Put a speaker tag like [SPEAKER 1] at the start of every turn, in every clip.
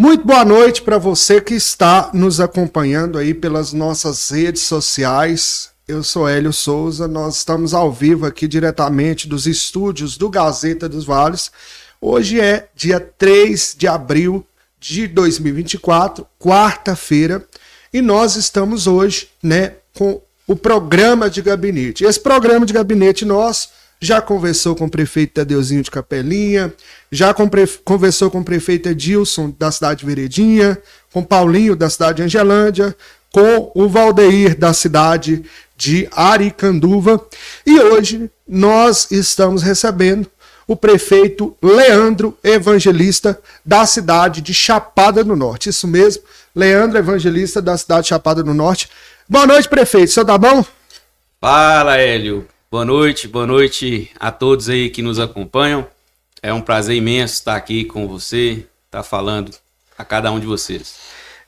[SPEAKER 1] Muito boa noite para você que está nos acompanhando aí pelas nossas redes sociais. Eu sou Hélio Souza, nós estamos ao vivo aqui diretamente dos estúdios do Gazeta dos Vales. Hoje é dia 3 de abril de 2024, quarta-feira, e nós estamos hoje, né, com o programa de gabinete. Esse programa de gabinete nosso já conversou com o prefeito Tadeuzinho de Capelinha, já conversou com o prefeito Edilson da cidade Veredinha, com Paulinho da cidade de Angelândia, com o Valdeir da cidade de Aricanduva. E hoje nós estamos recebendo o prefeito Leandro Evangelista da cidade de Chapada do Norte. Isso mesmo, Leandro Evangelista da cidade de Chapada do Norte. Boa noite, prefeito. senhor tá bom?
[SPEAKER 2] Fala, Hélio. Boa noite, boa noite a todos aí que nos acompanham. É um prazer imenso estar aqui com você, estar falando a cada um de vocês.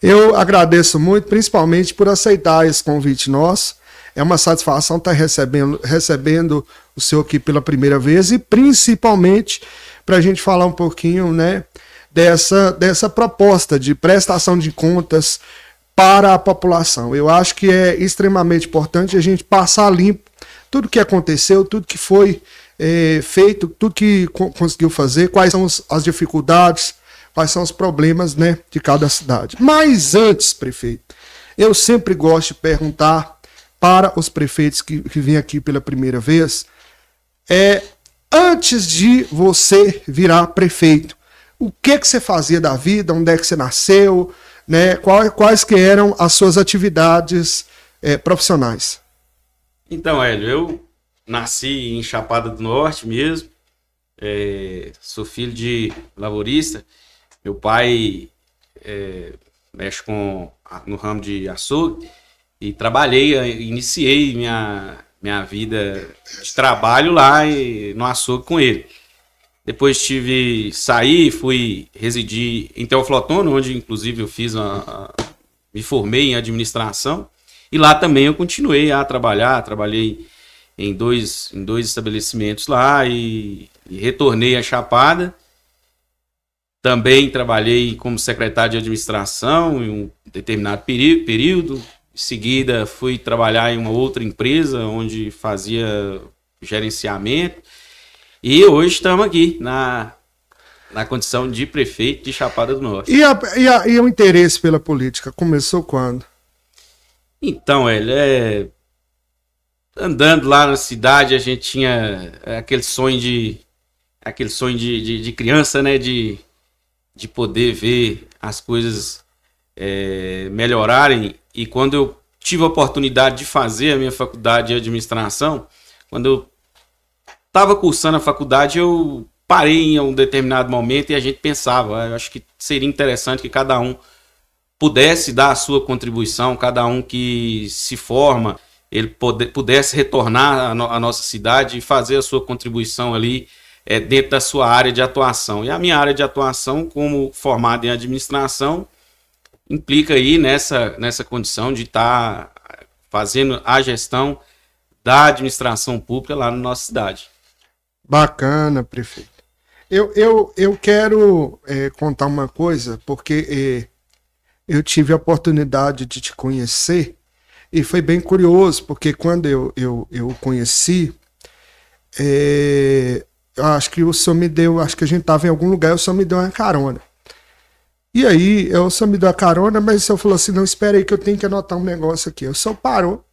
[SPEAKER 1] Eu agradeço muito, principalmente por aceitar esse convite nosso. É uma satisfação estar recebendo, recebendo o senhor aqui pela primeira vez e principalmente para a gente falar um pouquinho, né, dessa, dessa proposta de prestação de contas para a população. Eu acho que é extremamente importante a gente passar limpo tudo que aconteceu, tudo que foi é, feito, tudo que co conseguiu fazer, quais são as dificuldades, quais são os problemas né, de cada cidade. Mas antes, prefeito, eu sempre gosto de perguntar para os prefeitos que, que vêm aqui pela primeira vez, é antes de você virar prefeito, o que que você fazia da vida, onde é que você nasceu, né? Quais, quais que eram as suas atividades é, profissionais?
[SPEAKER 2] Então, Hélio, eu nasci em Chapada do Norte mesmo. É, sou filho de lavourista. Meu pai é, mexe com, no ramo de açougue e trabalhei, eh, iniciei minha, minha vida de trabalho lá e, no açougue com ele. Depois tive, saí, fui residir em Teoflotono, onde inclusive eu fiz uma, me formei em administração. E lá também eu continuei a trabalhar, trabalhei em dois, em dois estabelecimentos lá e, e retornei à Chapada. Também trabalhei como secretário de administração em um determinado período. Em seguida, fui trabalhar em uma outra empresa onde fazia gerenciamento. E hoje estamos aqui na, na condição de prefeito de Chapada do Norte. E, a,
[SPEAKER 1] e, a, e o interesse pela política começou quando?
[SPEAKER 2] Então, ele é. Andando lá na cidade, a gente tinha aquele sonho de. aquele sonho de, de, de criança, né? De, de poder ver as coisas é, melhorarem. E quando eu tive a oportunidade de fazer a minha faculdade de administração, quando eu estava cursando a faculdade, eu parei em um determinado momento e a gente pensava, ah, eu acho que seria interessante que cada um pudesse dar a sua contribuição, cada um que se forma, ele pode, pudesse retornar à, no, nossa cidade e fazer a sua contribuição ali é, dentro da sua área de atuação. E a minha área de atuação, como formado em administração, implica aí nessa, nessa condição de estar tá fazendo a gestão da administração pública lá na nossa cidade.
[SPEAKER 1] Bacana, prefeito. Eu, eu, eu quero é, contar uma coisa, porque é, eu tive a oportunidade de te conhecer e foi bem curioso, porque quando eu, eu, eu conheci, é, acho que o senhor me deu, acho que a gente estava em algum lugar, o senhor me deu uma carona. E aí, é, o senhor me deu a carona, mas o senhor falou assim: não, espera aí que eu tenho que anotar um negócio aqui. O senhor parou,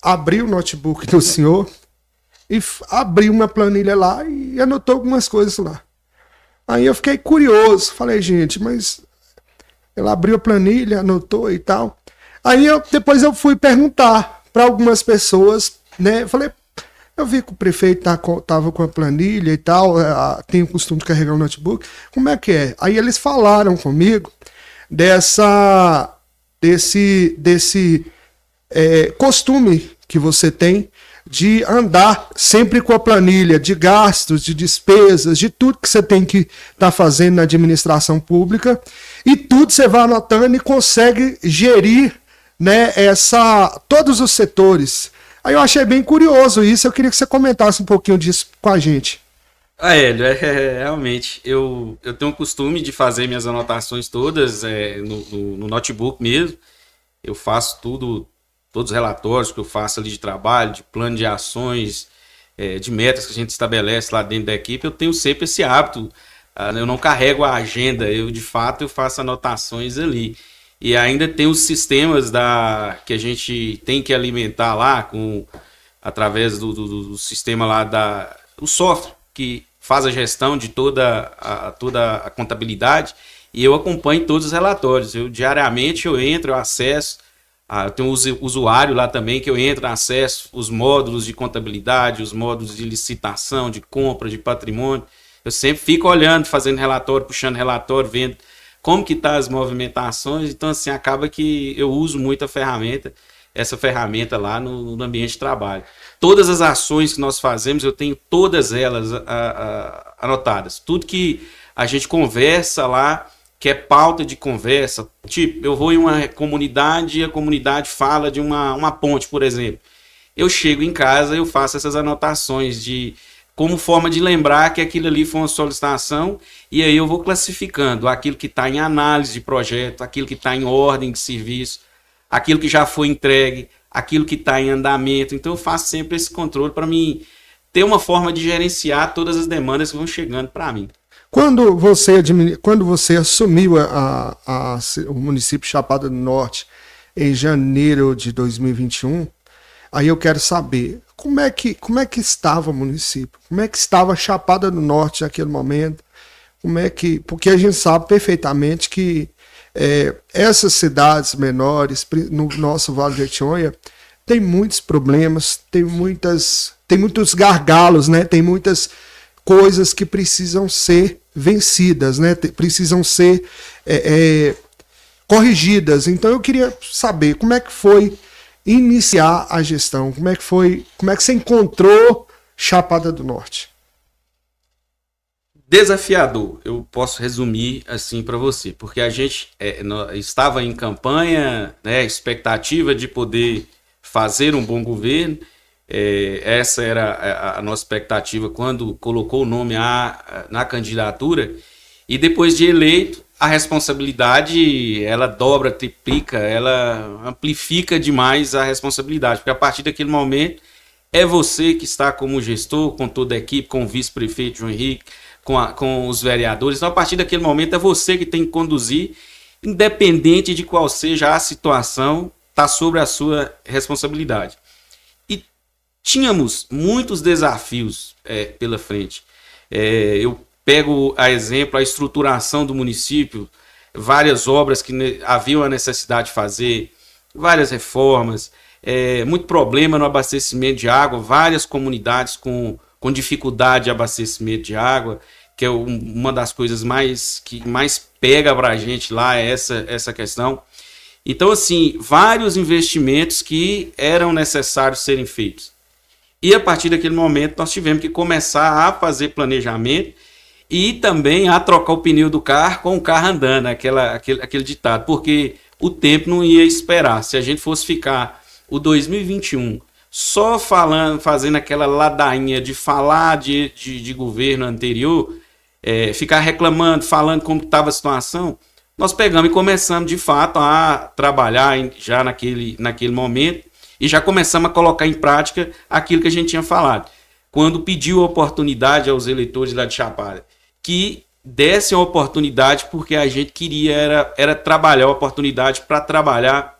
[SPEAKER 1] abriu o notebook do senhor e abriu uma planilha lá e anotou algumas coisas lá. Aí eu fiquei curioso, falei, gente, mas ela abriu a planilha, anotou e tal. Aí eu, depois eu fui perguntar para algumas pessoas, né? Eu falei, eu vi que o prefeito estava tá tava com a planilha e tal, é, tem o costume de carregar o notebook. Como é que é? Aí eles falaram comigo dessa desse desse é, costume que você tem de andar sempre com a planilha de gastos, de despesas, de tudo que você tem que estar tá fazendo na administração pública. E tudo você vai anotando e consegue gerir né, essa todos os setores. Aí eu achei bem curioso isso, eu queria que você comentasse um pouquinho disso com a gente.
[SPEAKER 2] Ah, é, é, é, realmente, eu, eu tenho o costume de fazer minhas anotações todas é, no, no, no notebook mesmo. Eu faço tudo, todos os relatórios que eu faço ali de trabalho, de plano de ações, é, de metas que a gente estabelece lá dentro da equipe, eu tenho sempre esse hábito ah, eu não carrego a agenda, eu de fato eu faço anotações ali. E ainda tem os sistemas da que a gente tem que alimentar lá com através do, do, do sistema lá da o software que faz a gestão de toda a, toda a contabilidade e eu acompanho todos os relatórios. Eu diariamente eu entro, eu acesso, ah, eu tenho um usuário lá também que eu entro, acesso os módulos de contabilidade, os módulos de licitação, de compra, de patrimônio. Eu sempre fico olhando, fazendo relatório, puxando relatório, vendo como que tá as movimentações. Então, assim, acaba que eu uso muito a ferramenta, essa ferramenta lá no, no ambiente de trabalho. Todas as ações que nós fazemos, eu tenho todas elas a, ah, a, ah, anotadas. Tudo que a gente conversa lá, que é pauta de conversa. Tipo, eu vou em uma comunidade e a comunidade fala de uma, uma ponte, por exemplo. Eu chego em casa, eu faço essas anotações de como forma de lembrar que aquilo ali foi uma solicitação, e aí eu vou classificando aquilo que está em análise de projeto, aquilo que está em ordem de serviço, aquilo que já foi entregue, aquilo que está em andamento. Então eu faço sempre esse controle para mim ter uma forma de gerenciar todas as demandas que vão chegando para mim.
[SPEAKER 1] Quando você, quando você assumiu a, a, a, o município Chapada do Norte em janeiro de 2021, Aí eu quero saber como é que, como é que estava o município, como é que estava a Chapada do Norte naquele momento, como é que. Porque a gente sabe perfeitamente que é, essas cidades menores, no nosso Vale de Etionha, tem muitos problemas, tem muitas. tem muitos gargalos, né? Tem muitas coisas que precisam ser vencidas, né? Precisam ser é, é, corrigidas. Então eu queria saber como é que foi iniciar a gestão? Como é que foi? Como é que você encontrou Chapada do Norte?
[SPEAKER 2] Desafiador, eu posso resumir assim para você, porque a gente é, estava em campanha, né, expectativa de poder fazer um bom governo. É, essa era a, a, nossa expectativa quando colocou o nome a, a, na candidatura. E depois de eleito, a responsabilidade ela dobra, triplica, ela amplifica demais a responsabilidade, porque a partir daquele momento é você que está como gestor, com toda a equipe, com o vice-prefeito João Henrique, com, a, com os vereadores. Então, a partir daquele momento é você que tem que conduzir, independente de qual seja a situação, está sobre a sua responsabilidade. E tínhamos muitos desafios é, pela frente. É, eu Pego a exemplo a estruturação do município, várias obras que havia a necessidade de fazer, várias reformas, é, muito problema no abastecimento de água, várias comunidades com, com dificuldade de abastecimento de água, que é um, uma das coisas mais que mais pega para a gente lá é essa, essa questão. Então, assim, vários investimentos que eram necessários serem feitos. E a partir daquele momento nós tivemos que começar a fazer planejamento e também a trocar o pneu do carro com o carro andando, aquela, aquele, aquele ditado, porque o tempo não ia esperar. Se a gente fosse ficar o 2021 só falando, fazendo aquela ladainha de falar de, de, de governo anterior, é, ficar reclamando, falando como estava a situação, nós pegamos e começamos de fato a trabalhar em, já naquele, naquele momento e já começamos a colocar em prática aquilo que a gente tinha falado. Quando pediu a oportunidade aos eleitores lá de Chapada que dessem oportunidade, porque a gente queria era, era trabalhar a oportunidade para trabalhar,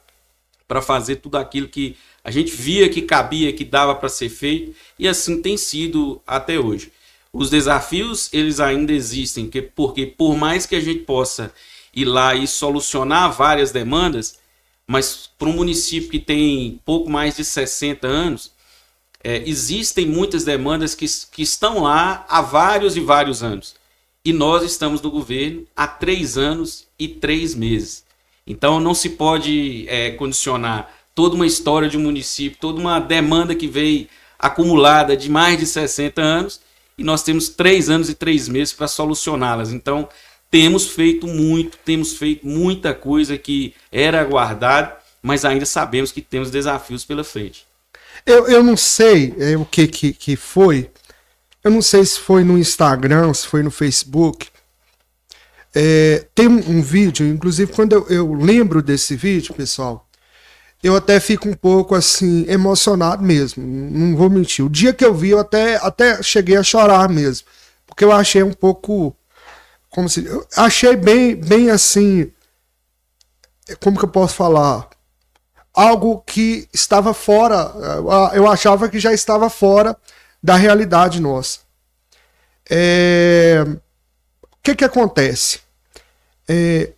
[SPEAKER 2] para fazer tudo aquilo que a gente via que cabia, que dava para ser feito, e assim tem sido até hoje. Os desafios, eles ainda existem, porque por mais que a gente possa ir lá e solucionar várias demandas, mas para um município que tem pouco mais de 60 anos, é, existem muitas demandas que, que estão lá há vários e vários anos e nós estamos no governo há três anos e três meses. Então não se pode é, condicionar toda uma história de um município, toda uma demanda que veio acumulada de mais de 60 anos e nós temos três anos e três meses para solucioná-las. Então temos feito muito, temos feito muita coisa que era aguardada, mas ainda sabemos que temos desafios pela frente. Eu,
[SPEAKER 1] eu não sei é, o que, que, que foi, eu não sei se foi no Instagram, se foi no Facebook. É, tem um, um vídeo, inclusive quando eu, eu, lembro desse vídeo, pessoal, eu até fico um pouco assim, emocionado mesmo, não vou mentir. O dia que eu vi, eu até, até cheguei a chorar mesmo, porque eu achei um pouco. Como se. Eu achei bem, bem assim. Como que eu posso falar? Algo que estava fora, eu achava que já estava fora da realidade nossa. É... O que que acontece? É...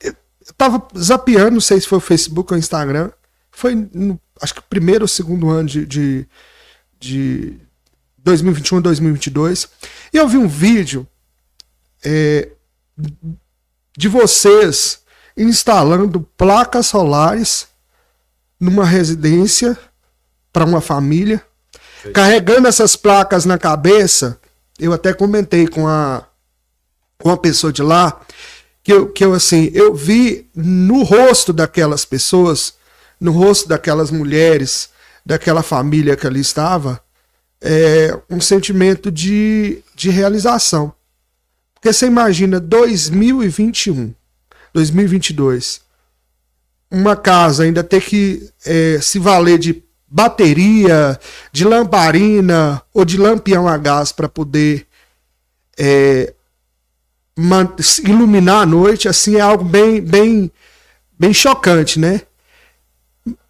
[SPEAKER 1] Eu tava zapeando, não sei se foi o Facebook ou o Instagram, foi no, acho que primeiro ou segundo ano de, de, de 2021, 2022, e eu vi um vídeo é, de vocês instalando placas solares numa residência para uma família Carregando essas placas na cabeça, eu até comentei com a com a pessoa de lá que eu, que eu assim, eu vi no rosto daquelas pessoas, no rosto daquelas mulheres, daquela família que ali estava, é, um sentimento de, de realização. Porque você imagina 2021, 2022, uma casa ainda ter que é, se valer de bateria, de lamparina ou de lampião a gás para poder é, iluminar a noite, assim é algo bem, bem, bem chocante, né?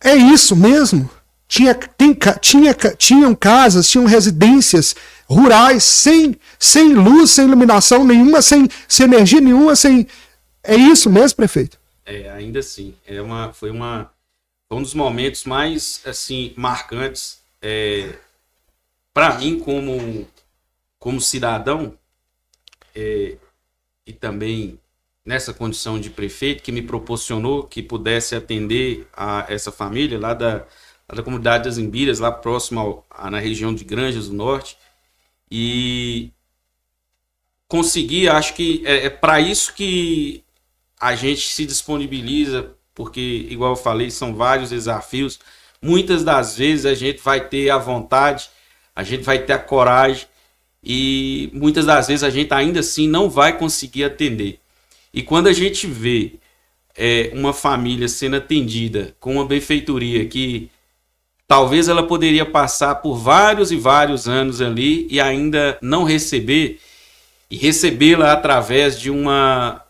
[SPEAKER 1] É isso mesmo. Tinha, tem, tinha, tinham casas, tinham residências rurais sem, sem luz, sem iluminação nenhuma, sem, sem energia nenhuma, sem. É isso mesmo, prefeito?
[SPEAKER 2] É, ainda assim. É uma, foi uma um dos momentos mais, assim, marcantes é, para mim como, como cidadão é, e também nessa condição de prefeito que me proporcionou que pudesse atender a essa família lá da, lá da comunidade das Imbiras, lá próximo ao, a, na região de Granjas do Norte. E conseguir acho que é, é para isso que a gente se disponibiliza porque, igual eu falei, são vários desafios. Muitas das vezes a gente vai ter a vontade, a gente vai ter a coragem e muitas das vezes a gente ainda assim não vai conseguir atender. E quando a gente vê é, uma família sendo atendida com uma benfeitoria que talvez ela poderia passar por vários e vários anos ali e ainda não receber, e recebê-la através de uma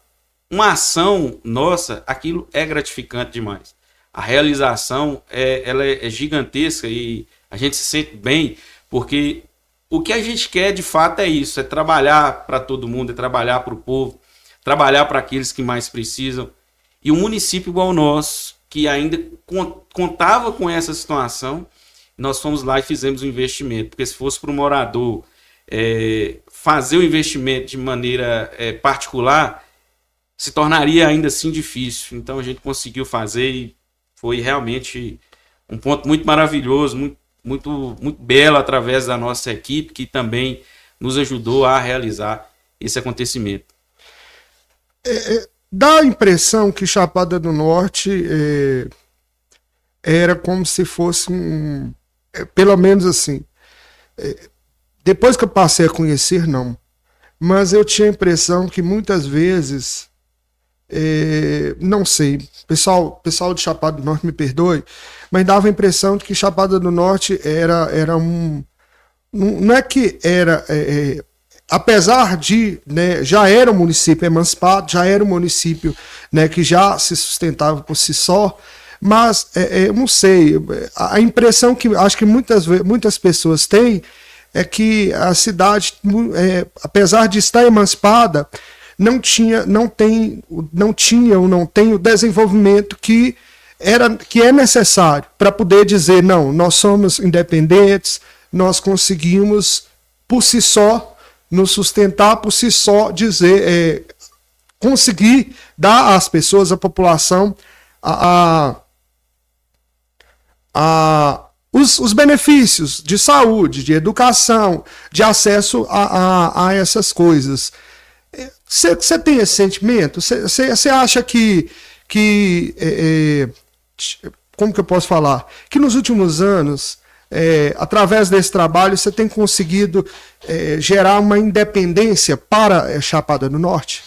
[SPEAKER 2] uma ação nossa, aquilo é gratificante demais. A realização é, ela é, é gigantesca e a gente se sente bem, porque o que a gente quer de fato é isso: é trabalhar para todo mundo, é trabalhar para o povo, trabalhar para aqueles que mais precisam. E um município igual o nosso, que ainda contava com essa situação, nós fomos lá e fizemos o um investimento. Porque se fosse para o morador é, fazer o investimento de maneira é, particular, se tornaria ainda assim difícil. Então a gente conseguiu fazer e foi realmente um ponto muito maravilhoso, muito, muito, muito belo através da nossa equipe, que também nos ajudou a realizar esse acontecimento.
[SPEAKER 1] É, é dá a impressão que Chapada do Norte é, era como se fosse um. É, pelo menos assim. É, depois que eu passei a conhecer, não. Mas eu tinha a impressão que muitas vezes é, não sei, pessoal, pessoal de Chapada do Norte me perdoe, mas dava a impressão de que Chapada do Norte era, era um. Não é que era. É, é, apesar de. Né, já era um município emancipado, já era um município né, que já se sustentava por si só, mas é, é não sei. A impressão que acho que muitas, muitas pessoas têm é que a cidade, é, apesar de estar emancipada, não tinha, não tem, não tinha ou não tem o desenvolvimento que era que é necessário para poder dizer não, nós somos independentes, nós conseguimos por si só nos sustentar, por si só dizer é, conseguir dar às pessoas, à população a, a, a os, os, benefícios de saúde, de educação, de acesso a, a, a essas coisas. Você tem esse sentimento? Você acha que. que é, é, como que eu posso falar? Que nos últimos anos, é, através desse trabalho, você tem conseguido é, gerar uma independência para é, Chapada do Norte?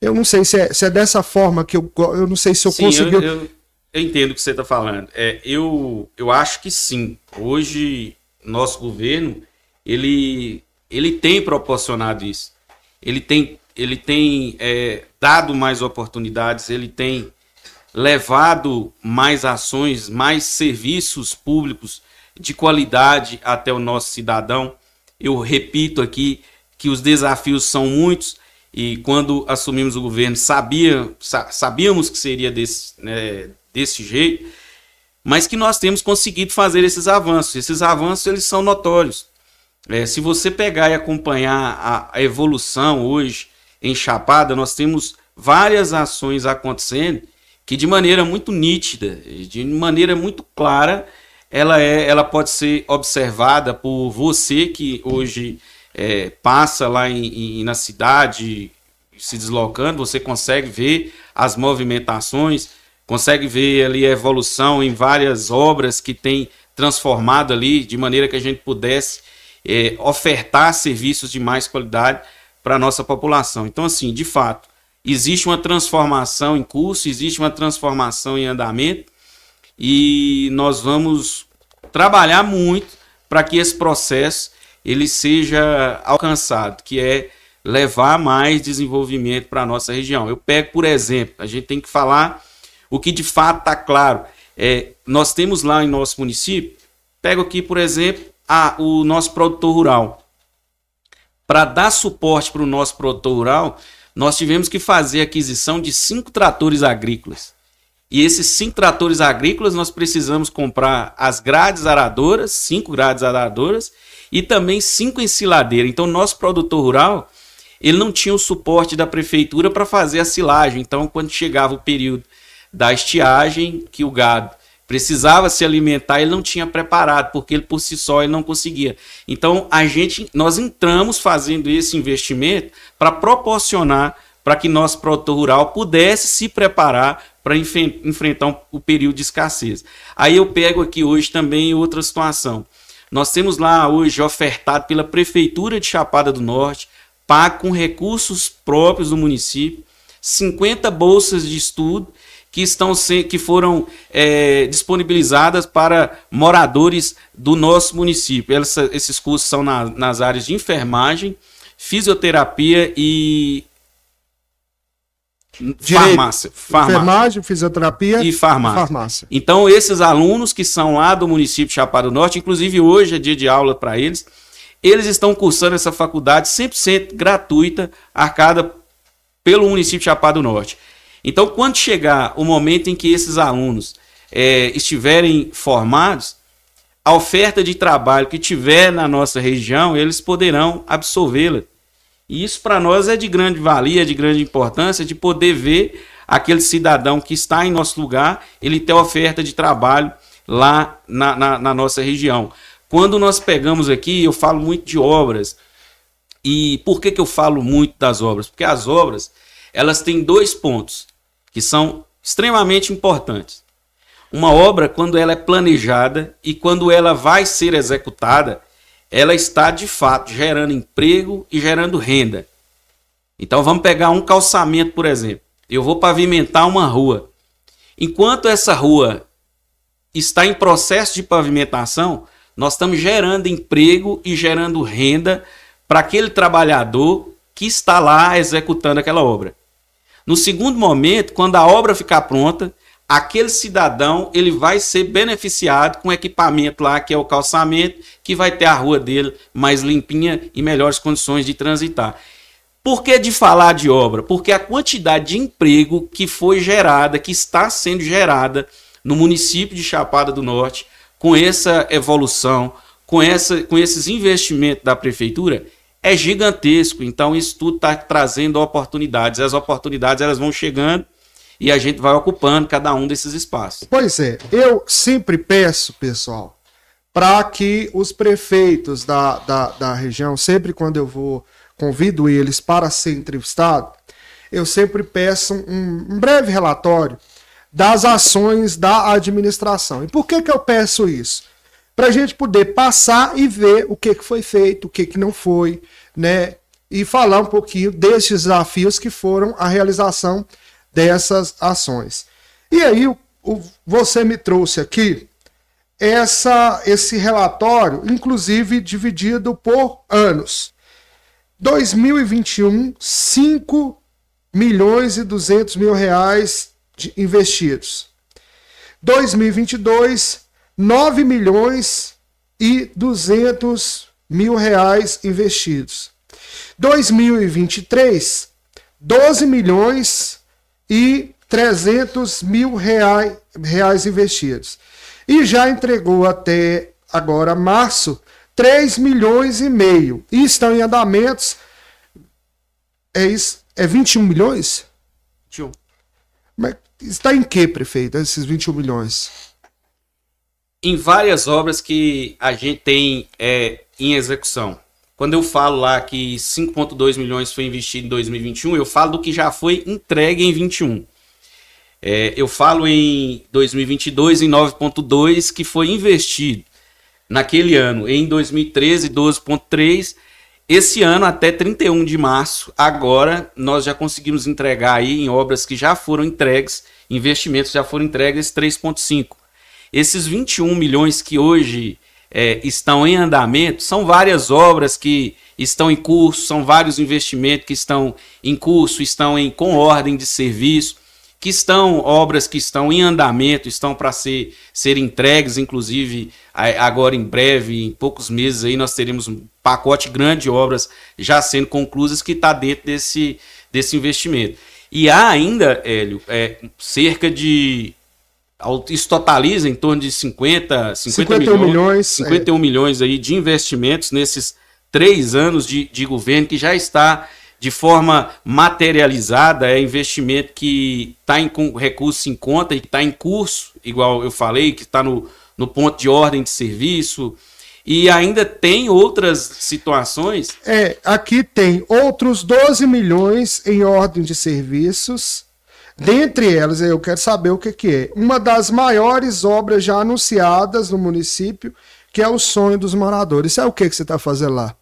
[SPEAKER 1] Eu não sei se é, se é dessa forma que eu. Eu não sei se eu consegui. Eu, eu,
[SPEAKER 2] eu, entendo o que você está falando. eu, eu acho que sim. Hoje, nosso governo ele, ele tem proporcionado isso. Ele tem ele tem é, dado mais oportunidades, ele tem levado mais ações, mais serviços públicos de qualidade até o nosso cidadão. Eu repito aqui que os desafios são muitos e quando assumimos o governo sabia, sabíamos que seria desse, né, desse jeito, mas que nós temos conseguido fazer esses avanços. Esses avanços eles são notórios. É, se você pegar e acompanhar a, a evolução hoje em Chapada, nós temos várias ações acontecendo que de maneira muito nítida, de maneira muito clara, ela, é, ela pode ser observada por você que hoje é, passa lá em, em, na cidade se deslocando, você consegue ver as movimentações, consegue ver ali a evolução em várias obras que tem transformado ali de maneira que a gente pudesse é, ofertar serviços de mais qualidade para a nossa população. Então, assim, de fato, existe uma transformação em curso, existe uma transformação em andamento e nós vamos trabalhar muito para que esse processo ele seja alcançado, que é levar mais desenvolvimento para a nossa região. Eu pego, por exemplo, a gente tem que falar o que de fato está claro. É, nós temos lá em nosso município, pego aqui, por exemplo, a, o nosso produtor rural para dar suporte para o nosso produtor rural, nós tivemos que fazer aquisição de cinco tratores agrícolas. E esses cinco tratores agrícolas nós precisamos comprar as grades aradoras, cinco grades aradoras, e também cinco ensiladeiras. Então, nosso produtor rural, ele não tinha o suporte da prefeitura para fazer a silagem. Então, quando chegava o período da estiagem, que o gado precisava se alimentar, ele não tinha preparado, porque ele por si só ele não conseguia. Então a gente nós entramos fazendo esse investimento para proporcionar para que nosso produtor rural pudesse se preparar para enfrentar o período de escassez. Aí eu pego aqui hoje também outra situação. Nós temos lá hoje ofertado pela prefeitura de Chapada do Norte, pago com recursos próprios do município, 50 bolsas de estudo que, estão se, que foram é, disponibilizadas para moradores do nosso município. Essa, esses cursos são na, nas áreas de enfermagem, fisioterapia e Direito, farmácia, farmácia.
[SPEAKER 1] Enfermagem, fisioterapia e farmácia. farmácia.
[SPEAKER 2] Então, esses alunos que são lá do município de Chapada do Norte, inclusive hoje é dia de aula para eles, eles estão cursando essa faculdade 100% gratuita, arcada pelo município de Chapada do Norte. Então, quando chegar o momento em que esses alunos é, estiverem formados, a oferta de trabalho que tiver na nossa região, eles poderão absorvê-la. E isso para nós é de grande valia, de grande importância, de poder ver aquele cidadão que está em nosso lugar, ele ter oferta de trabalho lá na, na, na nossa região. Quando nós pegamos aqui, eu falo muito de obras. E por que, que eu falo muito das obras? Porque as obras, elas têm dois pontos que são extremamente importantes. Uma obra, quando ela é planejada e quando ela vai ser executada, ela está de fato gerando emprego e gerando renda. Então vamos pegar um calçamento, por exemplo. Eu vou pavimentar uma rua. Enquanto essa rua está em processo de pavimentação, nós estamos gerando emprego e gerando renda para aquele trabalhador que está lá executando aquela obra. No segundo momento, quando a obra ficar pronta, aquele cidadão ele vai ser beneficiado com equipamento lá que é o calçamento, que vai ter a rua dele mais limpinha e melhores condições de transitar. Por que de falar de obra? Porque a quantidade de emprego que foi gerada, que está sendo gerada no município de Chapada do Norte, com essa evolução, com, essa, com esses investimentos da prefeitura, é gigantesco. Então isso tudo está trazendo oportunidades. As oportunidades elas vão chegando e a gente vai ocupando cada um desses espaços.
[SPEAKER 1] Pois é, eu sempre peço, pessoal, para que os prefeitos da, da, da, região, sempre quando eu vou, convido eles para ser entrevistado, eu sempre peço um, um breve relatório das ações da administração. E por que, que eu peço isso? para a gente poder passar e ver o que, que foi feito, o que, que não foi, né? E falar um pouquinho desses desafios que foram a realização dessas ações. E aí, o, o, você me trouxe aqui essa, esse relatório, inclusive dividido por anos. 2021, 5 milhões e 200 mil reais investidos. 2022, 9 milhões e 200 mil reais investidos. 2023, 12 milhões e 300 mil reais, reais investidos. E já entregou até agora março 3 milhões e meio. E estão em andamentos. É isso? É 21 milhões? 21. Mas está em que, prefeito, esses 21 milhões?
[SPEAKER 2] em várias obras que a gente tem é, em execução. Quando eu falo lá que 5,2 milhões foi investido em 2021, eu falo do que já foi entregue em 21. É, eu falo em 2022 em 9,2 que foi investido naquele ano. Em 2013, 12,3. Esse ano, até 31 de março, agora nós já conseguimos entregar aí em obras que já foram entregues, investimentos já foram entregues 3,5. Esses 21 milhões que hoje é, estão em andamento são várias obras que estão em curso, são vários investimentos que estão em curso, estão em com ordem de serviço, que estão obras que estão em andamento, estão para ser, ser entregues, inclusive agora em breve, em poucos meses aí nós teremos um pacote grande de obras já sendo conclusas que está dentro desse, desse investimento. E há ainda, Hélio, é, cerca de isso totaliza em torno de 50, 50 51 milhões, milhões 51 é. milhões aí de investimentos nesses três anos de, de governo que já está de forma materializada, é investimento que está em recurso em conta e está em curso, igual eu falei, que está no, no ponto de ordem de serviço. E ainda tem outras situações?
[SPEAKER 1] É, aqui tem outros 12 milhões em ordem de serviços Dentre elas, eu quero saber o que, que é. Uma das maiores obras já anunciadas no município, que é o sonho dos moradores. Isso é o que, que você está fazendo lá?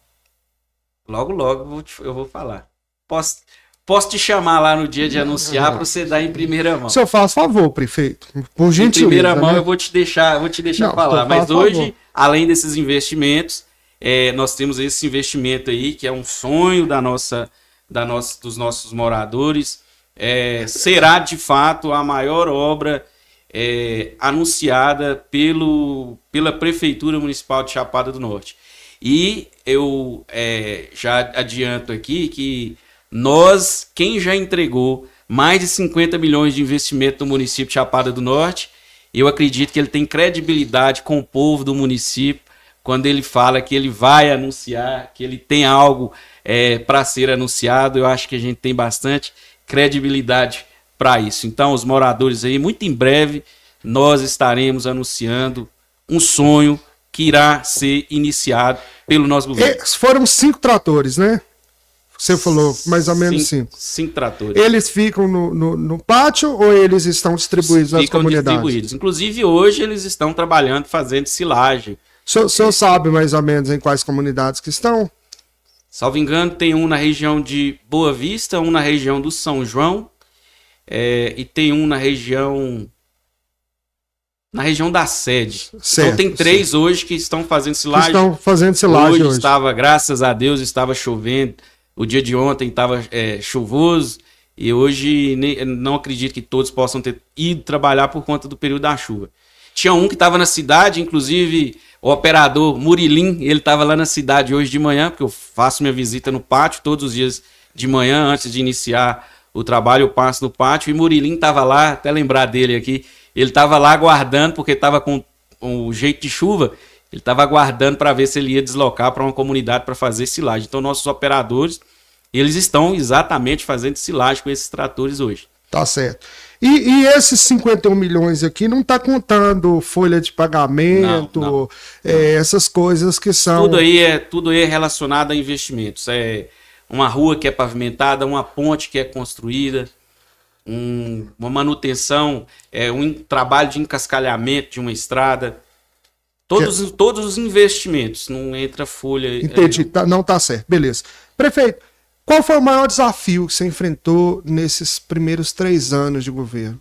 [SPEAKER 2] Logo, logo eu vou falar. Posso, posso te chamar lá no dia de anunciar para você dar em primeira mão. Se eu
[SPEAKER 1] faço favor, prefeito.
[SPEAKER 2] Por gentileza. Em primeira mão né? eu vou te deixar, vou te deixar Não, falar. Mas favor. hoje, além desses investimentos, é, nós temos esse investimento aí que é um sonho da nossa, da nossa, dos nossos moradores é, será de fato a maior obra é, anunciada pelo, pela Prefeitura Municipal de Chapada do Norte. E eu é, já adianto aqui que nós, quem já entregou mais de 50 milhões de investimento no município de Chapada do Norte, eu acredito que ele tem credibilidade com o povo do município quando ele fala que ele vai anunciar, que ele tem algo é, para ser anunciado. Eu acho que a gente tem bastante credibilidade para isso. Então, os moradores aí, muito em breve, nós estaremos anunciando um sonho que irá ser iniciado pelo nosso é, governo.
[SPEAKER 1] foram cinco tratores, né? Você falou mais ou menos cinco. Cinco, cinco tratores. Eles ficam no, no, no, pátio ou eles estão distribuídos ficam nas comunidades? Distribuídos.
[SPEAKER 2] Inclusive, hoje eles estão trabalhando, fazendo silagem. O senhor, o
[SPEAKER 1] senhor sabe mais ou menos em quais comunidades que estão?
[SPEAKER 2] Salvo engano, tem um na região de Boa Vista, um na região do São João é, e tem um na região na região da sede. Certo, então tem três certo. hoje que estão fazendo silagem. Estão fazendo silagem hoje, hoje. Estava, graças a Deus, estava chovendo. O dia de ontem estava é, chuvoso e hoje nem, não acredito que todos possam ter ido trabalhar por conta do período da chuva. Tinha um que estava na cidade, inclusive o operador Murilim, ele estava lá na cidade hoje de manhã, porque eu faço minha visita no pátio todos os dias de manhã, antes de iniciar o trabalho, eu passo no pátio. E Murilim estava lá, até lembrar dele aqui, ele estava lá aguardando, porque estava com o jeito de chuva, ele estava aguardando para ver se ele ia deslocar para uma comunidade para fazer silagem. Então, nossos operadores, eles estão exatamente fazendo silagem com esses tratores hoje.
[SPEAKER 1] Tá certo. E, e, esses 51 milhões aqui não está contando folha de pagamento, não, não, é, não. essas coisas que são. Tudo
[SPEAKER 2] aí é tudo aí é relacionado a investimentos. É uma rua que é pavimentada, uma ponte que é construída, um, uma manutenção, é, um trabalho de encascalhamento de uma estrada. Todos, é todos os investimentos, não entra folha. Entendi,
[SPEAKER 1] tá, não. está certo. Beleza. Prefeito, qual foi o maior desafio que você enfrentou nesses primeiros três anos de governo?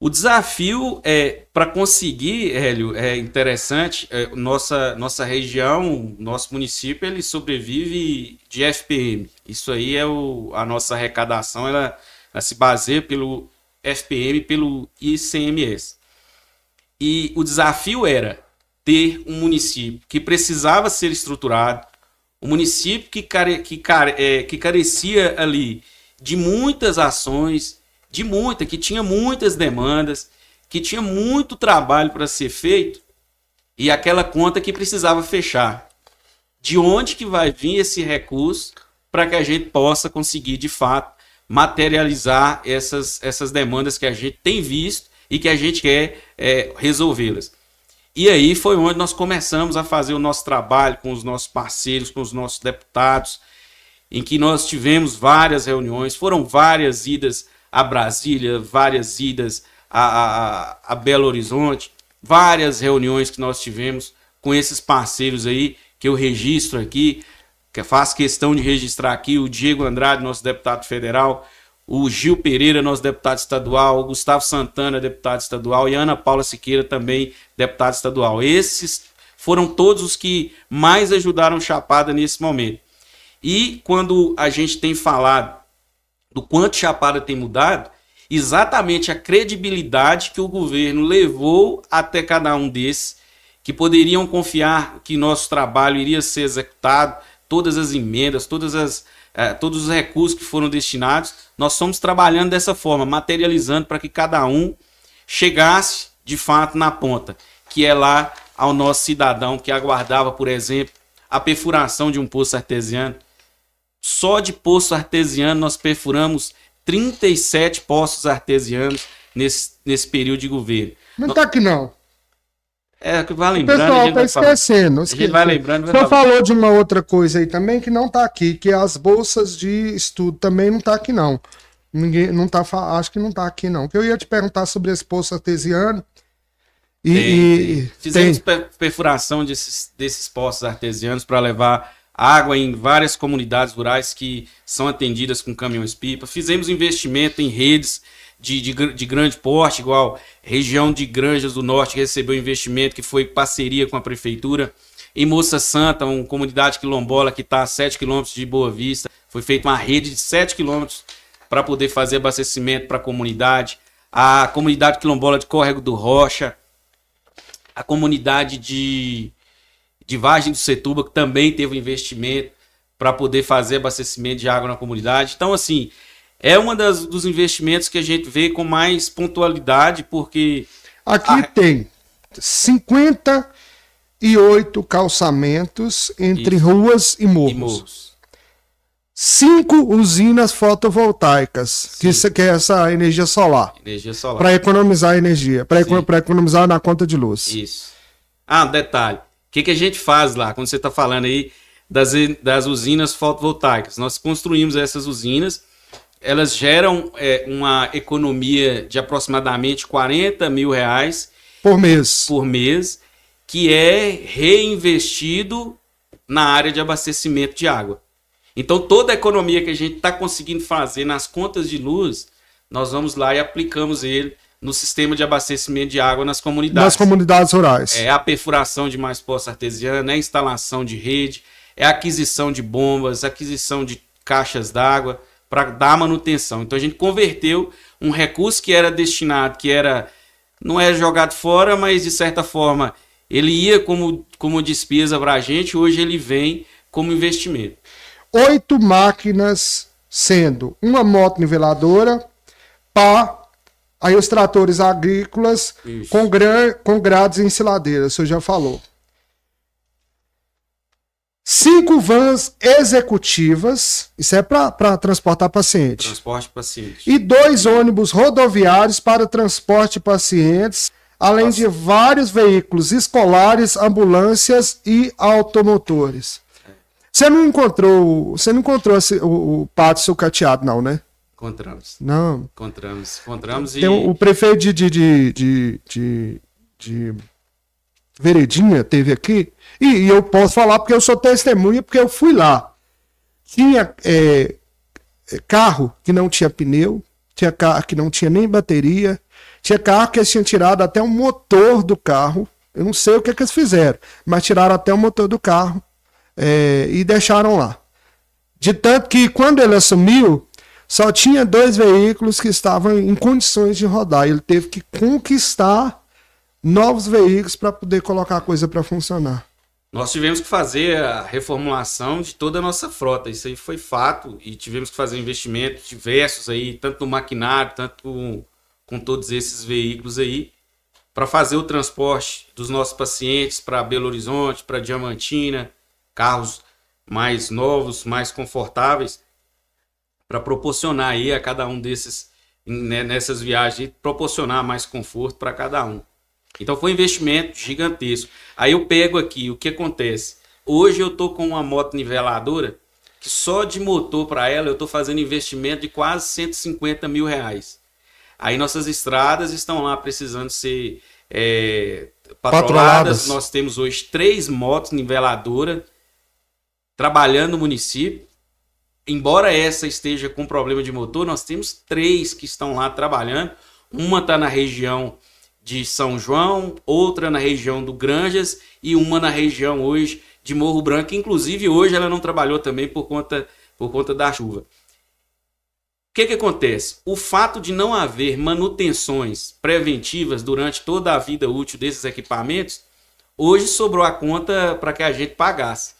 [SPEAKER 2] O desafio é para conseguir, Hélio, é interessante. É, nossa nossa região, nosso município, ele sobrevive de FPM. Isso aí é o, a nossa arrecadação, ela, ela se baseia pelo FPM, pelo ICMS. E o desafio era ter um município que precisava ser estruturado, o município que, care, que, care, é, que carecia ali de muitas ações, de muita, que tinha muitas demandas, que tinha muito trabalho para ser feito, e aquela conta que precisava fechar. De onde que vai vir esse recurso para que a gente possa conseguir, de fato, materializar essas, essas demandas que a gente tem visto e que a gente quer é, resolvê-las. E aí foi onde nós começamos a fazer o nosso trabalho com os nossos parceiros, com os nossos deputados, em que nós tivemos várias reuniões, foram várias idas a Brasília, várias idas a, a, a Belo Horizonte, várias reuniões que nós tivemos com esses parceiros aí, que eu registro aqui, que faço questão de registrar aqui, o Diego Andrade, nosso deputado federal, o Gil Pereira, nosso deputado estadual, o Gustavo Santana, deputado estadual, e Ana Paula Siqueira, também deputado estadual. Esses foram todos os que mais ajudaram Chapada nesse momento. E quando a gente tem falado do quanto Chapada tem mudado, exatamente a credibilidade que o governo levou até cada um desses, que poderiam confiar que nosso trabalho iria ser executado, todas as emendas, todas as é, todos os recursos que foram destinados, nós estamos trabalhando dessa forma, materializando para que cada um chegasse de fato na ponta, que é lá ao nosso cidadão que aguardava, por exemplo, a perfuração de um poço artesiano. Só de poço artesiano nós perfuramos 37 poços artesianos nesse, nesse período de governo.
[SPEAKER 1] Não está aqui não.
[SPEAKER 2] É, que vai lembrando. O pessoal tá esquecendo. Esquece. vai lembrando. falou de
[SPEAKER 1] uma outra coisa aí também que não tá aqui, que as bolsas de estudo também não tá aqui, não. Ninguém, não tá, acho que não tá aqui, não. Que eu ia te perguntar sobre esse poço artesiano. E, tem, e fizemos
[SPEAKER 2] tem. perfuração desses, desses poços artesianos para levar água em várias comunidades rurais que são atendidas com caminhões-pipa. Fizemos investimento em redes de, de, de, grande porte, igual região de Granjas do Norte recebeu investimento que foi parceria com a prefeitura. Em Moça Santa, uma comunidade quilombola que está a 7 quilômetros de Boa Vista, foi feita uma rede de 7 quilômetros para poder fazer abastecimento para a comunidade. A comunidade quilombola de Córrego do Rocha, a comunidade de, de Vargem do Setuba, que também teve um investimento para poder fazer abastecimento de água na comunidade. Então, assim, é um dos investimentos que a gente vê com mais pontualidade, porque.
[SPEAKER 1] Aqui a... tem 58 calçamentos entre Isso. ruas e morros. E morros. Cinco usinas fotovoltaicas, Sim. que, que é essa energia solar. Energia solar. Para economizar energia, para econ economizar na conta de luz.
[SPEAKER 2] Isso. Ah, um detalhe. O que, que a gente faz lá, quando você está falando aí das, das usinas fotovoltaicas? Nós construímos essas usinas elas geram é, uma economia de aproximadamente 40 mil reais por mês. por mês, que é reinvestido na área de abastecimento de água. Então, toda a economia que a gente está conseguindo fazer nas contas de luz, nós vamos lá e aplicamos ele no sistema de abastecimento de água nas comunidades. Nas comunidades rurais. É a perfuração de mais poços artesianos, é a instalação de rede, é a aquisição de bombas, aquisição de caixas d'água para dar manutenção. Então a gente converteu um recurso que era destinado, que era não é jogado fora, mas de certa forma ele ia como, como despesa para a gente, hoje ele vem como investimento.
[SPEAKER 1] Oito máquinas, sendo uma moto niveladora, pá, aí os tratores agrícolas com, com grades e ensiladeiras, o senhor já falou. Cinco vans executivas, isso é para transportar pacientes. Transporte pacientes. E dois ônibus rodoviários para transporte de pacientes, além de vários veículos escolares, ambulâncias e automotores. Você não encontrou, você não encontrou esse, o, o Pátio Sucateado, não, né?
[SPEAKER 2] Encontramos. Não. Encontramos. Encontramos e. Tem o prefeito de,
[SPEAKER 1] de, de, de, de Veredinha teve aqui, e, e, eu posso falar porque eu sou testemunha, porque eu fui lá. Tinha é, é, carro que não tinha pneu, tinha carro que não tinha nem bateria, tinha carro que eles tinham tirado até o motor do carro. Eu não sei o que, é que eles fizeram, mas tiraram até o motor do carro é, e deixaram lá. De tanto que quando ele assumiu, só tinha dois veículos que estavam em condições de rodar. Ele teve que conquistar novos veículos para poder colocar a coisa para funcionar.
[SPEAKER 2] Nós tivemos que fazer a reformulação de toda a nossa frota, isso aí foi fato, e tivemos que fazer investimentos diversos aí, tanto no maquinário, tanto com todos esses veículos aí, para fazer o transporte dos nossos pacientes para Belo Horizonte, para Diamantina, carros mais novos, mais confortáveis, para proporcionar aí a cada um desses, né, nessas viagens, proporcionar mais conforto para cada um. Então foi um investimento gigantesco. Aí eu pego aqui, o que acontece? Hoje eu tô com uma moto niveladora que só de motor para ela eu tô fazendo investimento de quase 150 mil reais. Aí nossas estradas estão lá precisando ser é, patroladas. patroladas. Nós temos hoje três motos niveladora trabalhando no município. Embora essa esteja com problema de motor, nós temos três que estão lá trabalhando. Uma está na região de São João, outra na região do Granjas e uma na região hoje de Morro Branco. Inclusive, hoje ela não trabalhou também por conta, por conta da chuva. O que, que acontece? O fato de não haver manutenções preventivas durante toda a vida útil desses equipamentos, hoje sobrou a conta para que a gente pagasse.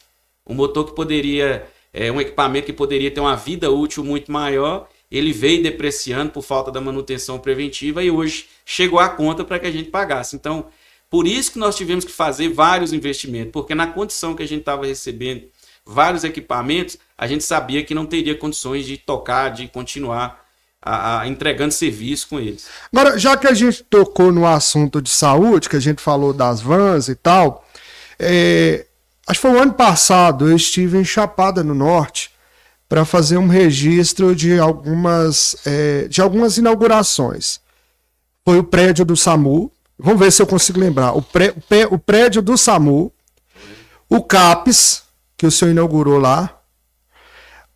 [SPEAKER 2] Um motor que poderia, é, um equipamento que poderia ter uma vida útil muito maior, ele veio depreciando por falta da manutenção preventiva e hoje chegou a conta para que a gente pagasse. Então, por isso que nós tivemos que fazer vários investimentos, porque na condição que a gente estava recebendo vários equipamentos, a gente sabia que não teria condições de tocar, de continuar a, a, entregando serviço com eles.
[SPEAKER 1] Agora, já que a gente tocou no assunto de saúde, que a gente falou das vans e tal, é, acho que foi o ano passado, eu estive em Chapada no Norte para fazer um registro de algumas, é, de algumas inaugurações. Foi o prédio do SAMU, vamos ver se eu consigo lembrar, o, pré, o prédio do SAMU, o CAPES, que o senhor inaugurou lá,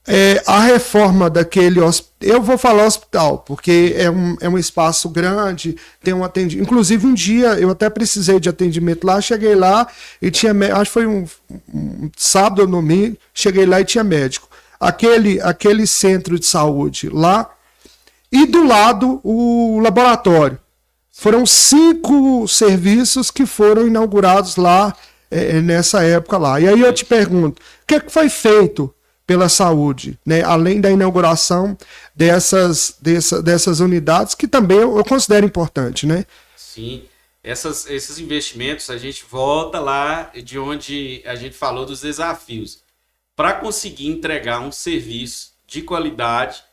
[SPEAKER 1] é, a reforma daquele hospital. Eu vou falar hospital, porque é um, é um espaço grande, tem um atendimento. Inclusive, um dia eu até precisei de atendimento lá, cheguei lá e tinha. Acho que foi um, um sábado ou domingo, cheguei lá e tinha médico aquele, aquele centro de saúde lá, e do lado o laboratório. Foram cinco serviços que foram inaugurados lá é, é, nessa época lá. E aí eu te pergunto, o que, é que foi feito pela saúde, né? além da inauguração dessas, dessa, dessas unidades, que também eu, eu considero importante, né?
[SPEAKER 2] Sim. Essas, esses investimentos, a gente volta lá de onde a gente falou dos desafios para conseguir entregar um serviço de qualidade,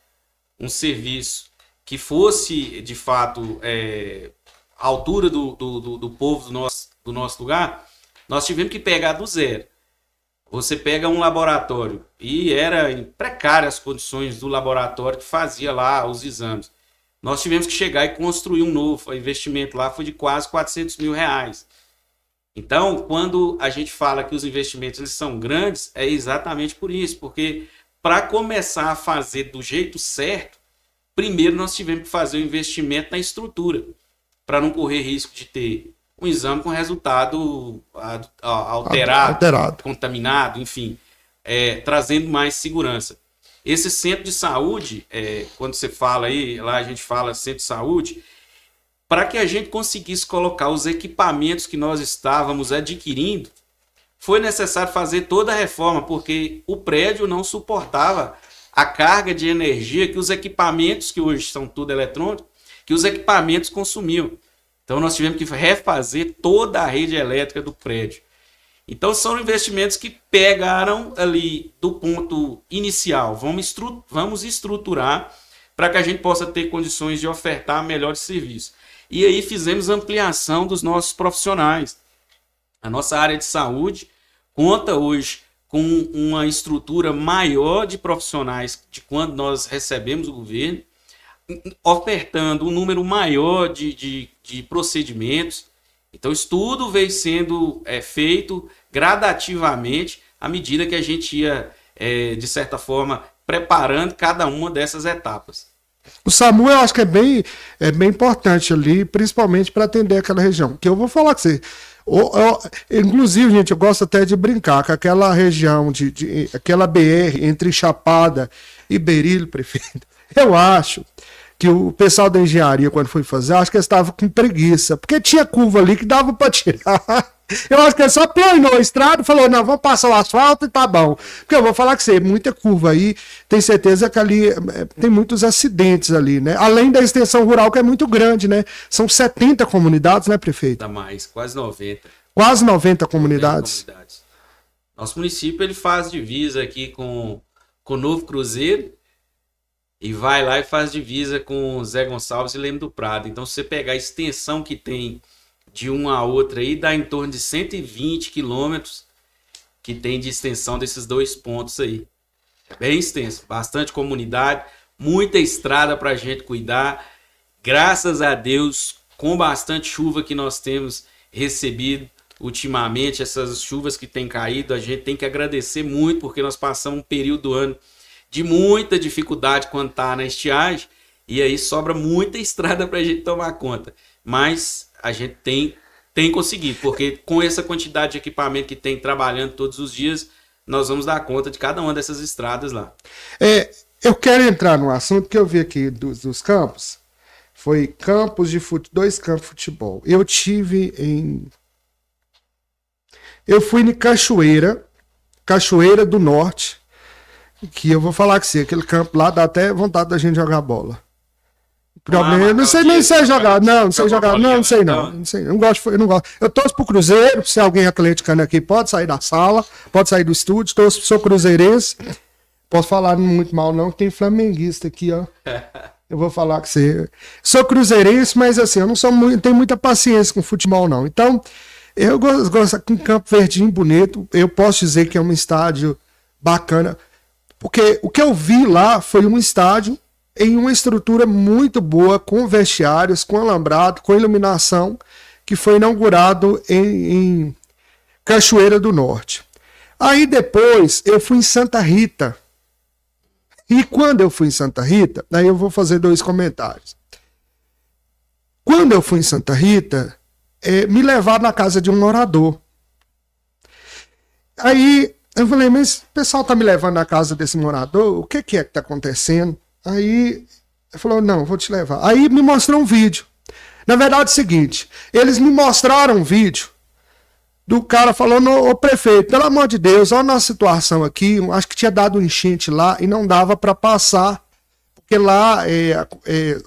[SPEAKER 2] um serviço que fosse de fato é, à altura do, do, do, do povo do nosso, do nosso lugar, nós tivemos que pegar do zero. Você pega um laboratório e era em precárias condições do laboratório que fazia lá os exames. Nós tivemos que chegar e construir um novo. O investimento lá foi de quase 400 mil reais. Então, quando a gente fala que os investimentos eles são grandes, é exatamente por isso, porque para começar a fazer do jeito certo, primeiro nós tivemos que fazer o investimento na estrutura, para não correr risco de ter um exame com resultado alterado, alterado. contaminado, enfim, é, trazendo mais segurança. Esse centro de saúde, é, quando você fala aí, lá a gente fala centro de saúde, para que a gente conseguisse colocar os equipamentos que nós estávamos adquirindo, foi necessário fazer toda a reforma, porque o prédio não suportava a carga de energia que os equipamentos, que hoje são tudo eletrônico, que os equipamentos consumiam. Então nós tivemos que refazer toda a rede elétrica do prédio. Então são investimentos que pegaram ali do ponto inicial. Vamos, estru vamos estruturar para que a gente possa ter condições de ofertar melhores serviços. E aí fizemos ampliação dos nossos profissionais. A nossa área de saúde conta hoje com uma estrutura maior de profissionais de quando nós recebemos o governo, ofertando um número maior de, de, de procedimentos. Então, isso tudo veio sendo é, feito gradativamente à medida que a gente ia, é, de certa forma, preparando cada uma dessas etapas.
[SPEAKER 1] O SAMU eu acho que é bem, é bem importante ali, principalmente para atender aquela região. Que eu vou falar com você. Eu, eu, inclusive, gente, eu gosto até de brincar com aquela região, de, de aquela BR entre Chapada e Berilo, prefeito. Eu acho que o pessoal da engenharia, quando foi fazer, acho que eles estavam com preguiça, porque tinha curva ali que dava para tirar. Eu acho que ele só planeou a estrada e falou: não, vamos passar o asfalto e tá bom. Porque eu vou falar que você, muita curva aí, tem certeza que ali eh, tem muitos acidentes ali, né? Além da extensão rural, que é muito grande, né? São 70 comunidades, né, prefeito?
[SPEAKER 2] Tá mais, quase 90.
[SPEAKER 1] Quase 90 comunidades. 90 comunidades.
[SPEAKER 2] Nosso município ele faz divisa aqui com, com o Novo Cruzeiro e vai lá e faz divisa com Zé Gonçalves e Leme do Prado. Então, se você pegar a extensão que tem de uma a outra aí dá em torno de 120 quilômetros que tem de extensão desses dois pontos aí. É bem extenso, bastante comunidade, muita estrada para a gente cuidar. Graças a Deus, com bastante chuva que nós temos recebido ultimamente, essas chuvas que têm caído, a gente tem que agradecer muito porque nós passamos um período do ano de muita dificuldade quando está na estiagem e aí sobra muita estrada para a gente tomar conta. Mas a gente tem, tem conseguido, porque com essa quantidade de equipamento que tem trabalhando todos os dias, nós vamos dar conta de cada uma dessas estradas lá.
[SPEAKER 1] É, eu quero entrar num assunto que eu vi aqui dos, dos campos. Foi campos de fute, dois campos de futebol. Eu tive em. Eu fui em Cachoeira, Cachoeira do Norte, que eu vou falar que sim, aquele campo lá dá até vontade da gente jogar bola. Problema. Ah, eu não sei nem é é né? sei jogar. Não, então não sei jogar. Não, não sei não. Não sei. Não gosto, eu não gosto. Eu torço pro Cruzeiro. Se alguém atleticano aqui, pode sair da sala, pode sair do estúdio. Torço, sou cruzeirense. Posso falar muito mal, não, que tem flamenguista aqui, ó. Eu vou falar que você. Sou cruzeirense, mas assim, eu não sou muito, tenho muita paciência com futebol, não. Então, eu gosto, gosto com Campo Verdinho bonito. Eu posso dizer que é um estádio bacana. Porque o que eu vi lá foi um estádio em uma estrutura muito boa, com vestiários, com alambrado, com iluminação, que foi inaugurado em, em Cachoeira do Norte. Aí depois eu fui em Santa Rita. E quando eu fui em Santa Rita, aí eu vou fazer dois comentários. Quando eu fui em Santa Rita, é, me levaram na casa de um morador. Aí eu falei, mas o pessoal tá me levando na casa desse morador? O que, que é que tá acontecendo? Aí falou: não, vou te levar. Aí me mostrou um vídeo. Na verdade, é o seguinte: eles me mostraram um vídeo do cara falando, ô prefeito, pelo amor de Deus, olha a nossa situação aqui. Acho que tinha dado um enchente lá e não dava para passar, porque lá é, é,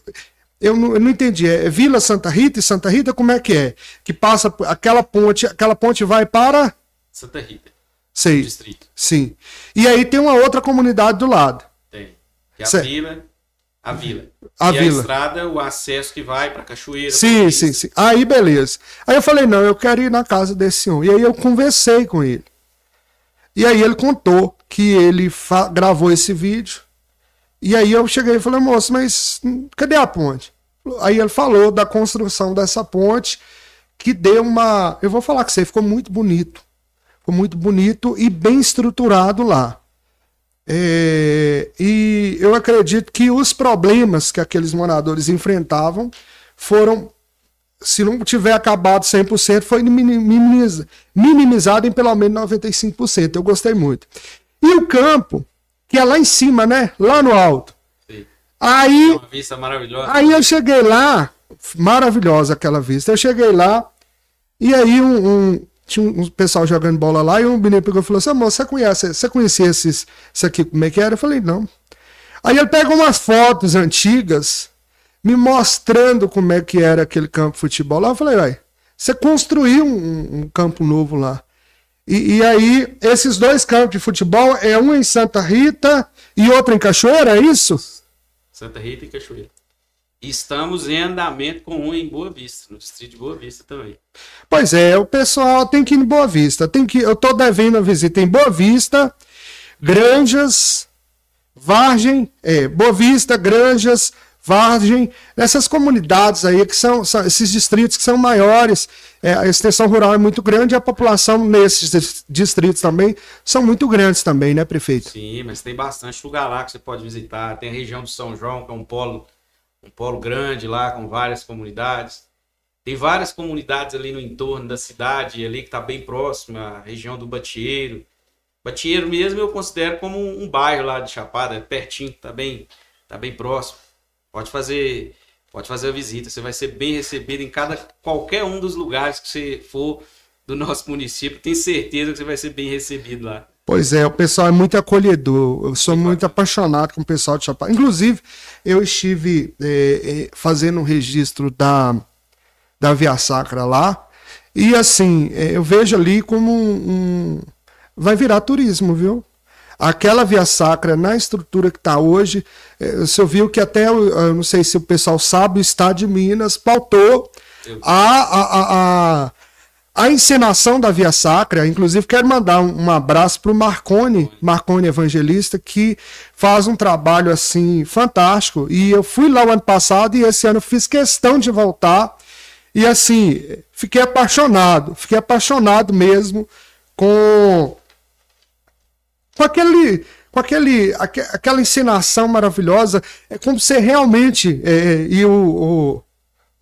[SPEAKER 1] eu, não, eu, não, entendi. É Vila Santa Rita e Santa Rita, como é que é? Que passa aquela ponte, aquela ponte vai para
[SPEAKER 2] Santa Rita.
[SPEAKER 1] Sei. Distrito. Sim. E aí tem uma outra comunidade do lado.
[SPEAKER 2] Que é a certo. vila. A vila. A e é vila. a estrada, o acesso que vai para a cachoeira.
[SPEAKER 1] Sim, sim, sim. Aí, beleza. Aí eu falei, não, eu quero ir na casa desse um. E aí eu conversei com ele. E aí ele contou que ele gravou esse vídeo. E aí eu cheguei e falei, moço, mas cadê a ponte? Aí ele falou da construção dessa ponte, que deu uma. Eu vou falar que você, ficou muito bonito. Ficou muito bonito e bem estruturado lá. É, e eu acredito que os problemas que aqueles moradores enfrentavam foram, se não tiver acabado 100%, foi minimizado em pelo menos 95%. Eu gostei muito. E o campo, que é lá em cima, né? Lá no alto. Sim. Aí, uma vista maravilhosa. aí eu cheguei lá, maravilhosa aquela vista. Eu cheguei lá e aí um, um tinha um, pessoal jogando bola lá e um menino pegou e falou assim: amor, você conhece, você conhecia esses, isso aqui, como é que era? Eu falei: não. Aí ele pegou umas fotos antigas me mostrando como é que era aquele campo de futebol lá. Eu falei: vai, você construiu um, um campo novo lá. E, e, aí, esses dois campos de futebol é um em Santa Rita e outro em Cachoeira, é isso?
[SPEAKER 2] Santa Rita e Cachoeira. Estamos em andamento com um em Boa Vista, no distrito de Boa Vista também.
[SPEAKER 1] Pois é, o pessoal tem que ir em Boa Vista. Tem que, eu estou devendo a visita em Boa Vista, Granjas, Vargem, é, Boa Vista, Granjas, Vargem, essas comunidades aí que são, são esses distritos que são maiores, é, a extensão rural é muito grande e a população nesses distritos também são muito grandes também, né, prefeito?
[SPEAKER 2] Sim, mas tem bastante lugar lá que você pode visitar. Tem a região de São João, que é um polo um polo grande lá com várias comunidades. Tem várias comunidades ali no entorno da cidade, ali que está bem próxima, a região do Batieiro. Batieiro mesmo eu considero como um, um bairro lá de Chapada, é pertinho, está bem, tá bem próximo. Pode fazer, pode fazer a visita, você vai ser bem recebido em cada qualquer um dos lugares que você for do nosso município. Tenho certeza que você vai ser bem recebido lá.
[SPEAKER 1] Pois é, o pessoal é muito acolhedor. Eu sou Sim, muito apaixonado com o pessoal de Chapada. Inclusive, eu estive é, é, fazendo um registro da, da Via Sacra lá. E assim, é, eu vejo ali como um, um. Vai virar turismo, viu? Aquela Via Sacra, na estrutura que está hoje, você é, viu que até, eu não sei se o pessoal sabe, o Estado de Minas pautou a, a, a, a a encenação da Via Sacra, inclusive quero mandar um, um abraço para o Marcone, Marcone Evangelista, que faz um trabalho assim fantástico. E eu fui lá o ano passado e esse ano fiz questão de voltar. E assim, fiquei apaixonado, fiquei apaixonado mesmo com, com aquele com aquele, aqu aquela encenação maravilhosa. É como se realmente. É, é e o,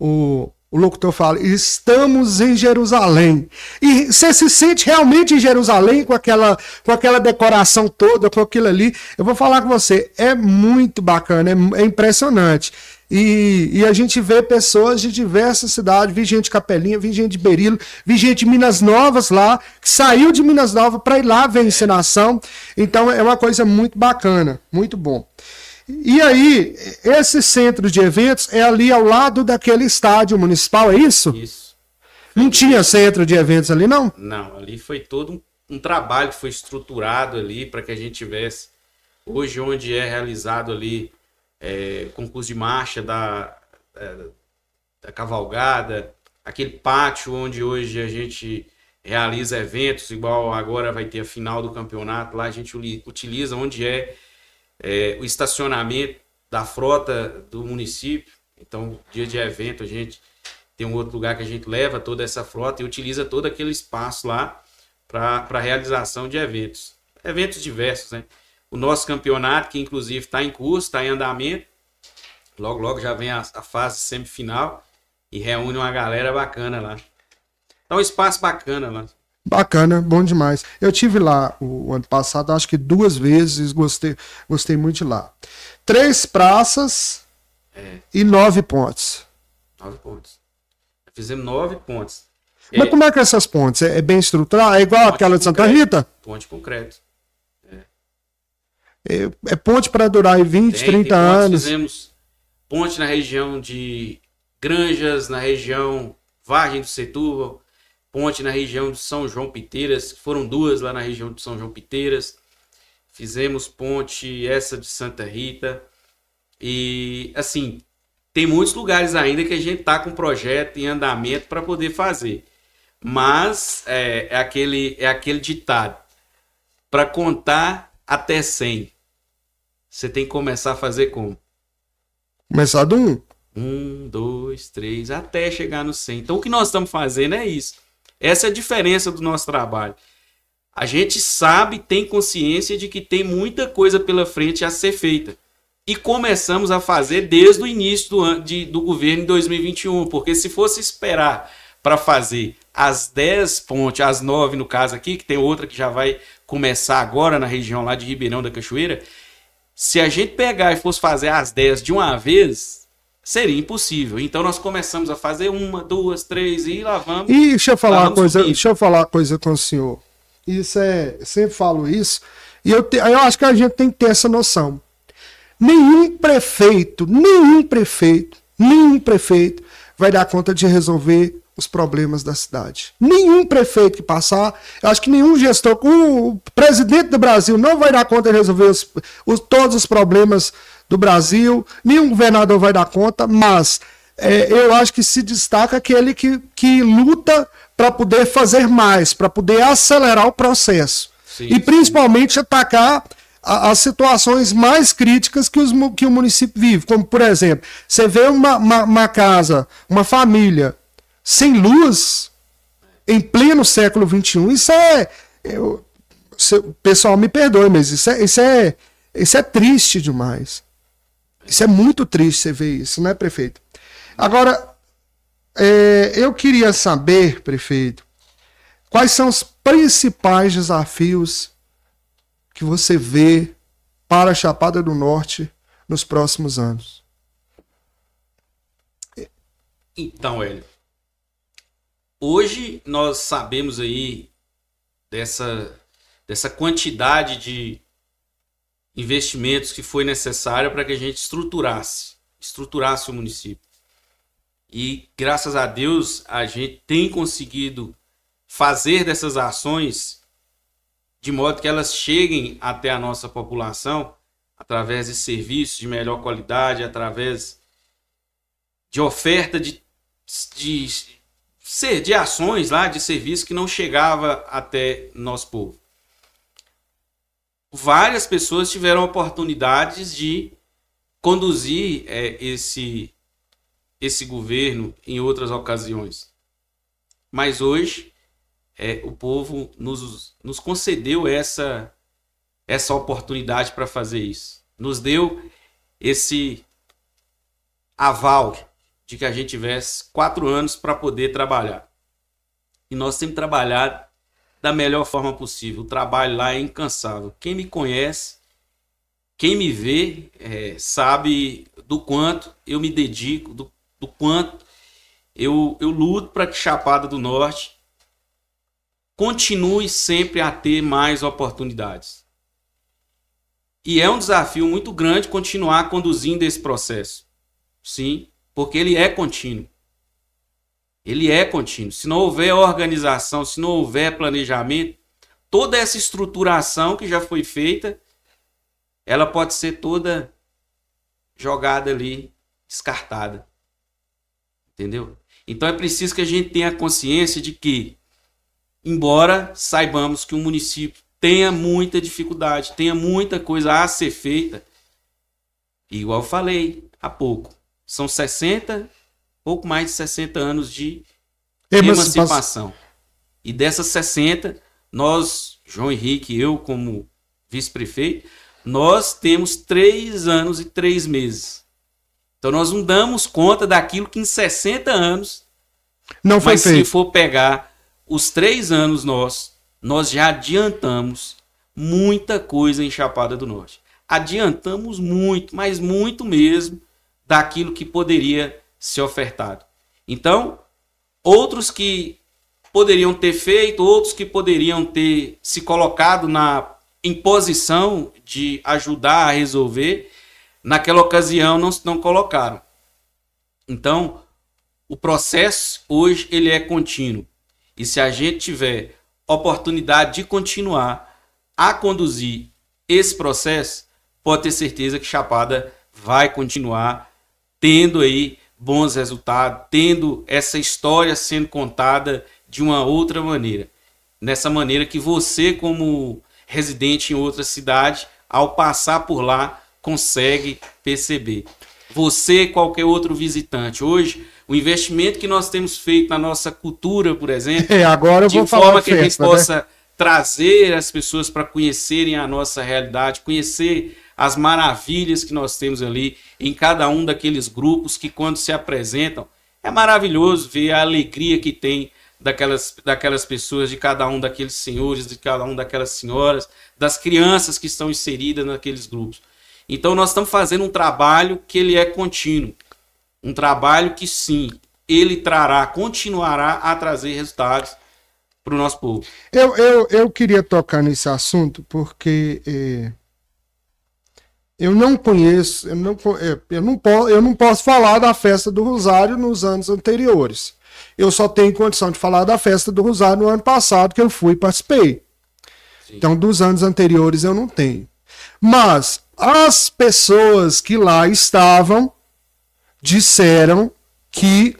[SPEAKER 1] o, o o locutor fala: estamos em Jerusalém. E você se sente realmente em Jerusalém com aquela, com aquela decoração toda, com aquilo ali. Eu vou falar com você: é muito bacana, é, é impressionante. E, e, a gente vê pessoas de diversas cidades, vi gente de Capelinha, vi gente de Berilo, vi gente de Minas Novas lá, que saiu de Minas Novas para ir lá ver a encenação. Então é uma coisa muito bacana, muito bom. E aí, esse centro de eventos é ali ao lado daquele estádio municipal, é isso? Isso. Foi não tinha centro de eventos ali, não?
[SPEAKER 2] Não, ali foi todo um, um trabalho que foi estruturado ali para que a gente tivesse. Hoje, onde é realizado ali é, concurso de marcha da, é, da cavalgada, aquele pátio onde hoje a gente realiza eventos, igual agora vai ter a final do campeonato, lá a gente utiliza onde é é, o estacionamento da frota do município. Então, dia de evento, a gente tem um outro lugar que a gente leva toda essa frota e utiliza todo aquele espaço lá para realização de eventos. Eventos diversos, né? O nosso campeonato, que inclusive está em curso, está em andamento. Logo, logo já vem a, a, fase semifinal e reúne uma galera bacana lá. Então, um espaço bacana lá.
[SPEAKER 1] Bacana, bom demais. Eu tive lá o, o ano passado, acho que duas vezes, gostei, gostei muito de lá. Três praças é. e nove pontes.
[SPEAKER 2] Nove pontes. Fizemos nove pontes. Mas é. como
[SPEAKER 1] é que é essas pontes? É, é bem estruturada? É igual ponte aquela de Santa concreto. Rita?
[SPEAKER 2] Ponte concreto.
[SPEAKER 1] É, é ponte para durar 20, tem, 30 tem anos.
[SPEAKER 2] Fizemos ponte na região de Granjas, na região Vargem do Setúbal, ponte na região de São João Piteiras, foram duas lá na região de São João Piteiras. Fizemos ponte essa de Santa Rita. E assim, tem muitos lugares ainda que a gente tá com projeto em andamento para poder fazer. Mas é, é, aquele é aquele ditado. Para contar até 100, você tem que começar a fazer como?
[SPEAKER 1] Começar do 1. Um.
[SPEAKER 2] um, dois, três, até chegar no 100. Então o que nós estamos fazendo é isso. Essa é a diferença do nosso trabalho. A gente sabe, tem consciência de que tem muita coisa pela frente a ser feita. E começamos a fazer desde o início do, de, do governo em 2021, porque se fosse esperar para fazer as 10 pontes, as 9 no caso aqui, que tem outra que já vai começar agora na região lá de Ribeirão da Cachoeira, se a gente pegar e fosse fazer as 10 de uma vez, seria impossível. Então nós começamos a fazer uma, duas, três e lá vamos. E deixa eu falar uma coisa,
[SPEAKER 1] subindo. deixa eu falar uma coisa com o senhor. Isso é, sempre falo isso. E eu, te, eu acho que a gente tem que ter essa noção. Nenhum prefeito, nenhum prefeito, nenhum prefeito vai dar conta de resolver os problemas da cidade. Nenhum prefeito que passar, eu acho que nenhum gestor, o presidente do Brasil não vai dar conta de resolver os, os todos os problemas do Brasil, nenhum governador vai dar conta, mas é, eu acho que se destaca aquele que, que luta para poder fazer mais, para poder acelerar o processo. Sim, e principalmente atacar a, as situações mais críticas que, os, que o município vive. Como, por exemplo, você vê uma, uma, uma casa, uma família sem luz em pleno século XXI, isso é. Eu, se, pessoal me perdoe, mas isso é, isso é, isso é triste demais. Isso é muito triste você ver isso, né, prefeito? Agora, é, eu queria saber, prefeito, quais são os principais desafios que você vê para a Chapada do Norte nos próximos anos?
[SPEAKER 2] Então, Hélio, hoje nós sabemos aí dessa, dessa quantidade de investimentos que foi necessário para que a gente estruturasse, estruturasse o município. E graças a Deus a gente tem conseguido fazer dessas ações de modo que elas cheguem até a nossa população através de serviços de melhor qualidade, através de oferta de, de, de, de ações lá, de serviços que não chegava até nosso povo várias pessoas tiveram oportunidades de conduzir é, esse, esse governo em outras ocasiões. Mas hoje é, o povo nos, nos concedeu essa, essa oportunidade para fazer isso. Nos deu esse aval de que a gente tivesse quatro anos para poder trabalhar. E nós temos trabalhado da melhor forma possível. O trabalho lá é incansável. Quem me conhece, quem me vê, é, sabe do quanto eu me dedico, do, do quanto eu, eu luto para que Chapada do Norte continue sempre a ter mais oportunidades. E é um desafio muito grande continuar conduzindo esse processo. Sim, porque ele é contínuo. Ele é contínuo. Se não houver organização, se não houver planejamento, toda essa estruturação que já foi feita, ela pode ser toda jogada ali, descartada. Entendeu? Então é preciso que a gente tenha consciência de que, embora saibamos que o município tenha muita dificuldade, tenha muita coisa a ser feita, igual eu falei há pouco, são 60 pouco mais de 60 anos de emancipação. emancipação. E dessas 60, nós, João Henrique e eu, como vice-prefeito, nós temos três anos e três meses. Então nós não damos conta daquilo que em 60 anos. Não foi mas feito. se for pegar os três anos nós, nós já adiantamos muita coisa em Chapada do Norte. Adiantamos muito, mas muito mesmo daquilo que poderia ser ofertado. Então, outros que poderiam ter feito, outros que poderiam ter se colocado na em posição de ajudar a resolver, naquela ocasião não se não colocaram. Então, o processo hoje ele é contínuo. E se a gente tiver oportunidade de continuar a conduzir esse processo, pode ter certeza que Chapada vai continuar tendo aí bons resultados, tendo essa história sendo contada de uma outra maneira. Nessa maneira que você, como residente em outra cidade, ao passar por lá, consegue perceber. Você, qualquer outro visitante, hoje, o investimento que nós temos feito na nossa cultura, por exemplo, é, agora eu de vou forma falar que a gente né? possa trazer as pessoas para conhecerem a nossa realidade, conhecer as maravilhas que nós temos ali em cada um daqueles grupos que, quando se apresentam, é maravilhoso ver a alegria que tem daquelas, daquelas pessoas, de cada um daqueles senhores, de cada um daquelas senhoras, das crianças que estão inseridas naqueles grupos. Então nós estamos fazendo um trabalho que ele é contínuo, um trabalho que sim, ele trará, continuará a trazer resultados para o nosso povo.
[SPEAKER 1] Eu, eu, eu queria tocar nesse assunto porque é, eu não conheço, eu não, eh, eu, não posso eu não posso falar da festa do Rosário nos anos anteriores. Eu só tenho condição de falar da festa do Rosário no ano passado que eu fui e participei. Sim. Então, dos anos anteriores eu não tenho. Mas as pessoas que lá estavam disseram que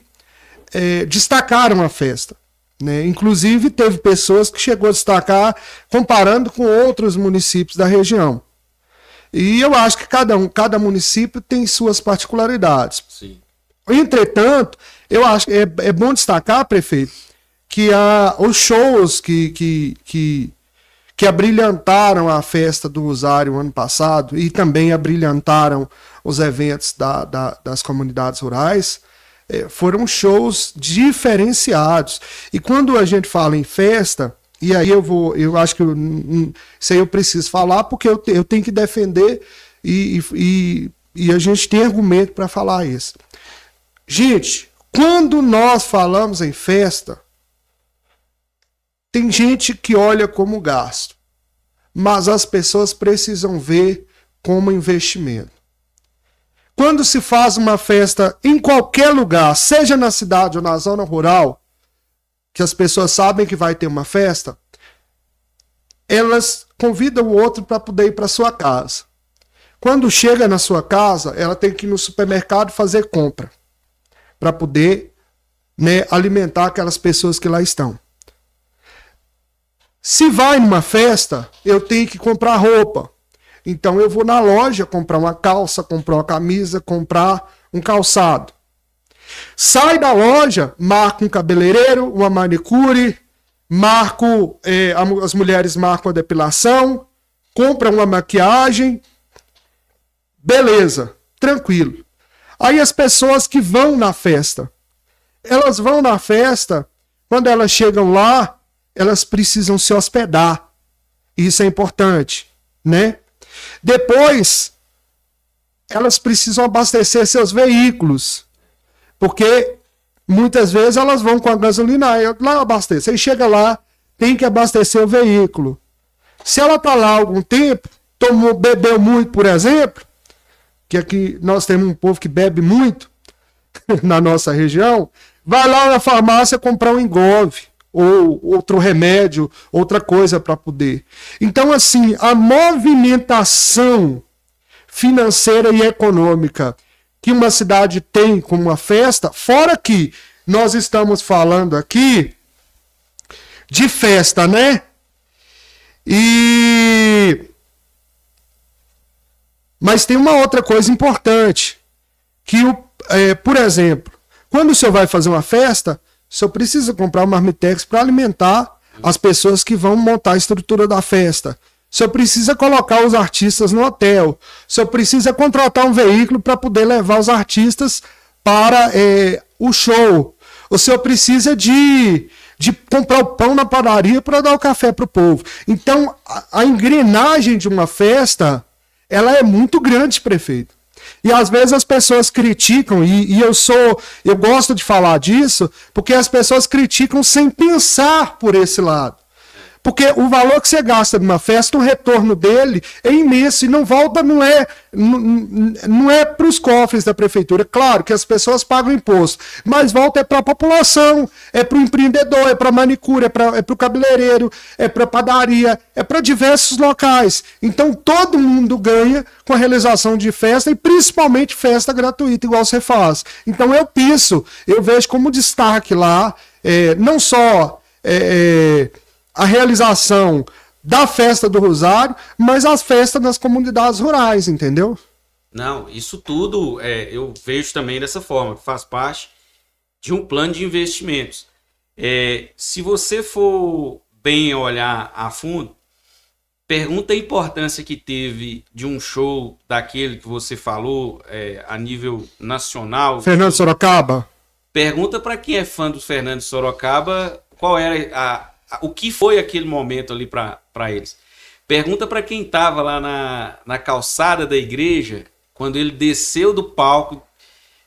[SPEAKER 1] é, destacaram a festa. Né? Inclusive, teve pessoas que chegou a destacar comparando com outros municípios da região. E eu acho que cada, um, cada município tem suas particularidades. Sim. Entretanto, eu acho que é, é bom destacar, prefeito, que a, os shows que, que, que, que abrilhantaram a festa do Usário ano passado e também abrilhantaram os eventos da, da, das comunidades rurais, é, foram shows diferenciados. E quando a gente fala em festa, e aí eu vou, eu acho que eu, isso aí eu preciso falar, porque eu, te, eu tenho que defender e, e, e a gente tem argumento para falar isso. Gente, quando nós falamos em festa, tem gente que olha como gasto, mas as pessoas precisam ver como investimento quando se faz uma festa em qualquer lugar, seja na cidade ou na zona rural, que as pessoas sabem que vai ter uma festa, elas convidam o outro para poder ir para sua casa. Quando chega na sua casa, ela tem que ir no supermercado fazer compra para poder né, alimentar aquelas pessoas que lá estão. Se vai numa festa, eu tenho que comprar roupa, então eu vou na loja comprar uma calça, comprar uma camisa, comprar um calçado. Sai da loja, marco um cabeleireiro, uma manicure, marco eh, as mulheres marcam a depilação, compram uma maquiagem, beleza, tranquilo. Aí as pessoas que vão na festa, elas vão na festa, quando elas chegam lá, elas precisam se hospedar. Isso é importante, né? Depois, elas precisam abastecer seus veículos, porque muitas vezes elas vão com a gasolina lá abastece. Aí chega lá, tem que abastecer o veículo. Se ela está lá algum tempo, tomou, bebeu muito, por exemplo, que aqui nós temos um povo que bebe muito na nossa região, vai lá na farmácia comprar um engove ou outro remédio, outra coisa para poder. Então, assim, a movimentação financeira e econômica que uma cidade tem com uma festa, fora que nós estamos falando aqui de festa, né? E mas tem uma outra coisa importante que o, é, por exemplo, quando o senhor vai fazer uma festa, você precisa comprar um marmitex para alimentar as pessoas que vão montar a estrutura da festa. Você precisa colocar os artistas no hotel. Você precisa contratar um veículo para poder levar os artistas para é, o show. O senhor precisa de, de comprar o pão na padaria para dar o café para o povo. Então, a, a engrenagem de uma festa ela é muito grande, prefeito. E às vezes as pessoas criticam, e, e eu sou, eu gosto de falar disso, porque as pessoas criticam sem pensar por esse lado. Porque o valor que você gasta numa festa, o retorno dele é imenso e não volta, não é, não, não é para os cofres da prefeitura. Claro que as pessoas pagam imposto, mas volta é para a população, é para o empreendedor, é para a manicura, é para é o cabeleireiro, é para a padaria, é para diversos locais. Então todo mundo ganha com a realização de festa e principalmente festa gratuita, igual você faz. Então eu penso, eu vejo como destaque lá, é, não só. É, é, a realização da festa do Rosário, mas as festas nas comunidades rurais, entendeu?
[SPEAKER 2] Não, isso tudo é, eu vejo também dessa forma, que faz parte de um plano de investimentos. É, se você for bem olhar a fundo, pergunta a importância que teve de um show daquele que você falou é, a nível nacional. Fernando
[SPEAKER 1] Sorocaba?
[SPEAKER 2] Pergunta para quem é fã do Fernando Sorocaba qual era a, o que foi aquele momento ali para eles. Pergunta para quem estava lá na, na calçada da igreja, quando ele desceu do palco,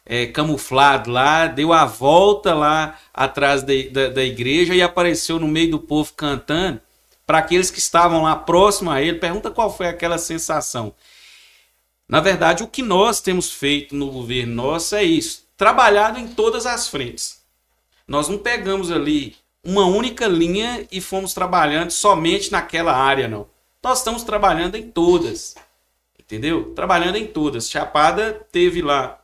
[SPEAKER 2] é, camuflado lá, deu a volta lá atrás de, da, da igreja e apareceu no meio do povo cantando. Para aqueles que estavam lá próximo a ele, pergunta qual foi aquela sensação. Na verdade, o que nós temos feito no governo nosso é isso: trabalhado em todas as frentes. Nós não pegamos ali uma única linha e fomos trabalhando somente naquela área, não. Nós estamos trabalhando em todas. Entendeu? Trabalhando em todas. Chapada teve lá,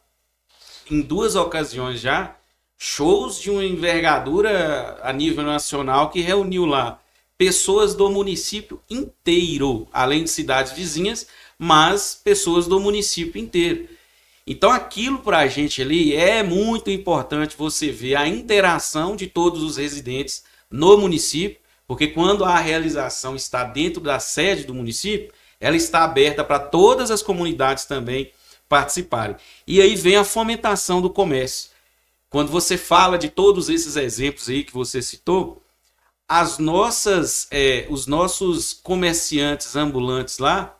[SPEAKER 2] em duas ocasiões já, shows de uma envergadura a nível nacional que reuniu lá pessoas do município inteiro, além de cidades vizinhas, mas pessoas do município inteiro. Então aquilo para a gente ali é muito importante você ver a interação de todos os residentes no município, porque quando a realização está dentro da sede do município, ela está aberta para todas as comunidades também participarem. E aí vem a fomentação do comércio. Quando você fala de todos esses exemplos aí que você citou, as nossas, é, os nossos comerciantes ambulantes lá,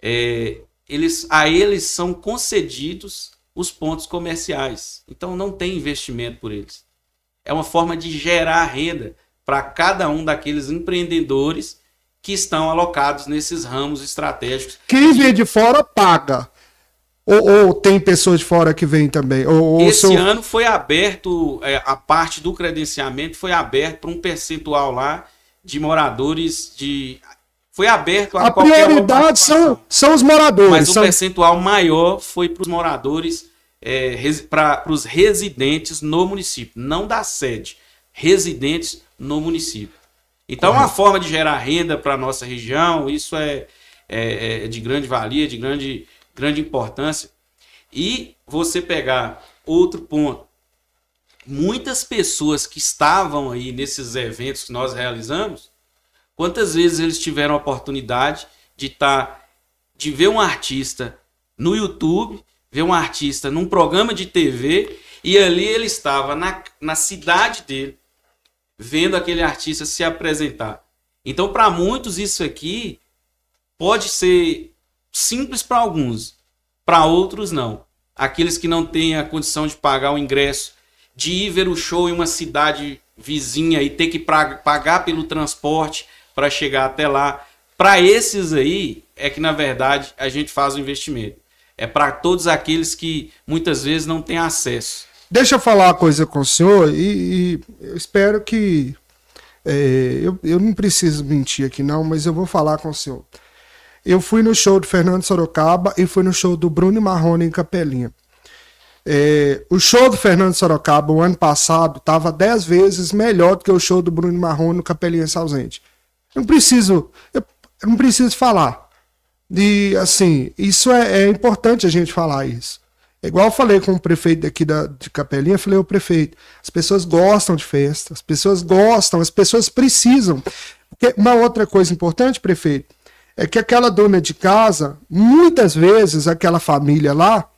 [SPEAKER 2] é, eles, a eles são concedidos os pontos comerciais. Então não tem investimento por eles. É uma forma de gerar renda para cada um daqueles empreendedores que estão alocados nesses ramos estratégicos.
[SPEAKER 1] Quem vem de fora paga. Ou, ou tem pessoas de fora que vêm também? Ou, ou Esse
[SPEAKER 2] ano foi aberto, é, a parte do credenciamento foi aberto para um percentual lá de moradores de foi aberto a, a prioridade
[SPEAKER 1] são, são os moradores. Mas são... o
[SPEAKER 2] percentual maior foi para os moradores, é, para os residentes no município, não da sede, residentes no município. Então, é uma forma de gerar renda para a nossa região, isso é, é, é, de grande valia, de grande, grande importância. E você pegar outro ponto. Muitas pessoas que estavam aí nesses eventos que nós realizamos Quantas vezes eles tiveram a oportunidade de estar, tá, de ver um artista no YouTube, ver um artista num programa de TV e ali ele estava na, na cidade dele, vendo aquele artista se apresentar. Então, para muitos, isso aqui pode ser simples para alguns, para outros, não. Aqueles que não têm a condição de pagar o ingresso, de ir ver o show em uma cidade vizinha e ter que pagar pelo transporte para chegar até lá. Para esses aí é que na verdade a gente faz o investimento. É para todos aqueles que muitas vezes não têm acesso.
[SPEAKER 1] Deixa eu falar uma coisa com o senhor e, e eu espero que. É, eu, eu não preciso mentir aqui, não, mas eu vou falar com o senhor. Eu fui no show do Fernando Sorocaba e fui no show do Bruno Marrone em Capelinha. É, o show do Fernando Sorocaba o ano passado estava 10 vezes melhor do que o show do Bruno Marrone no Capelinha Salzente não preciso, eu não preciso falar. de assim, isso é, é, importante a gente falar isso. É igual eu falei com o prefeito daqui da, de Capelinha, falei, o prefeito, as pessoas gostam de festa, as pessoas gostam, as pessoas precisam. Uma outra coisa importante, prefeito, é que aquela dona de casa, muitas vezes aquela família lá,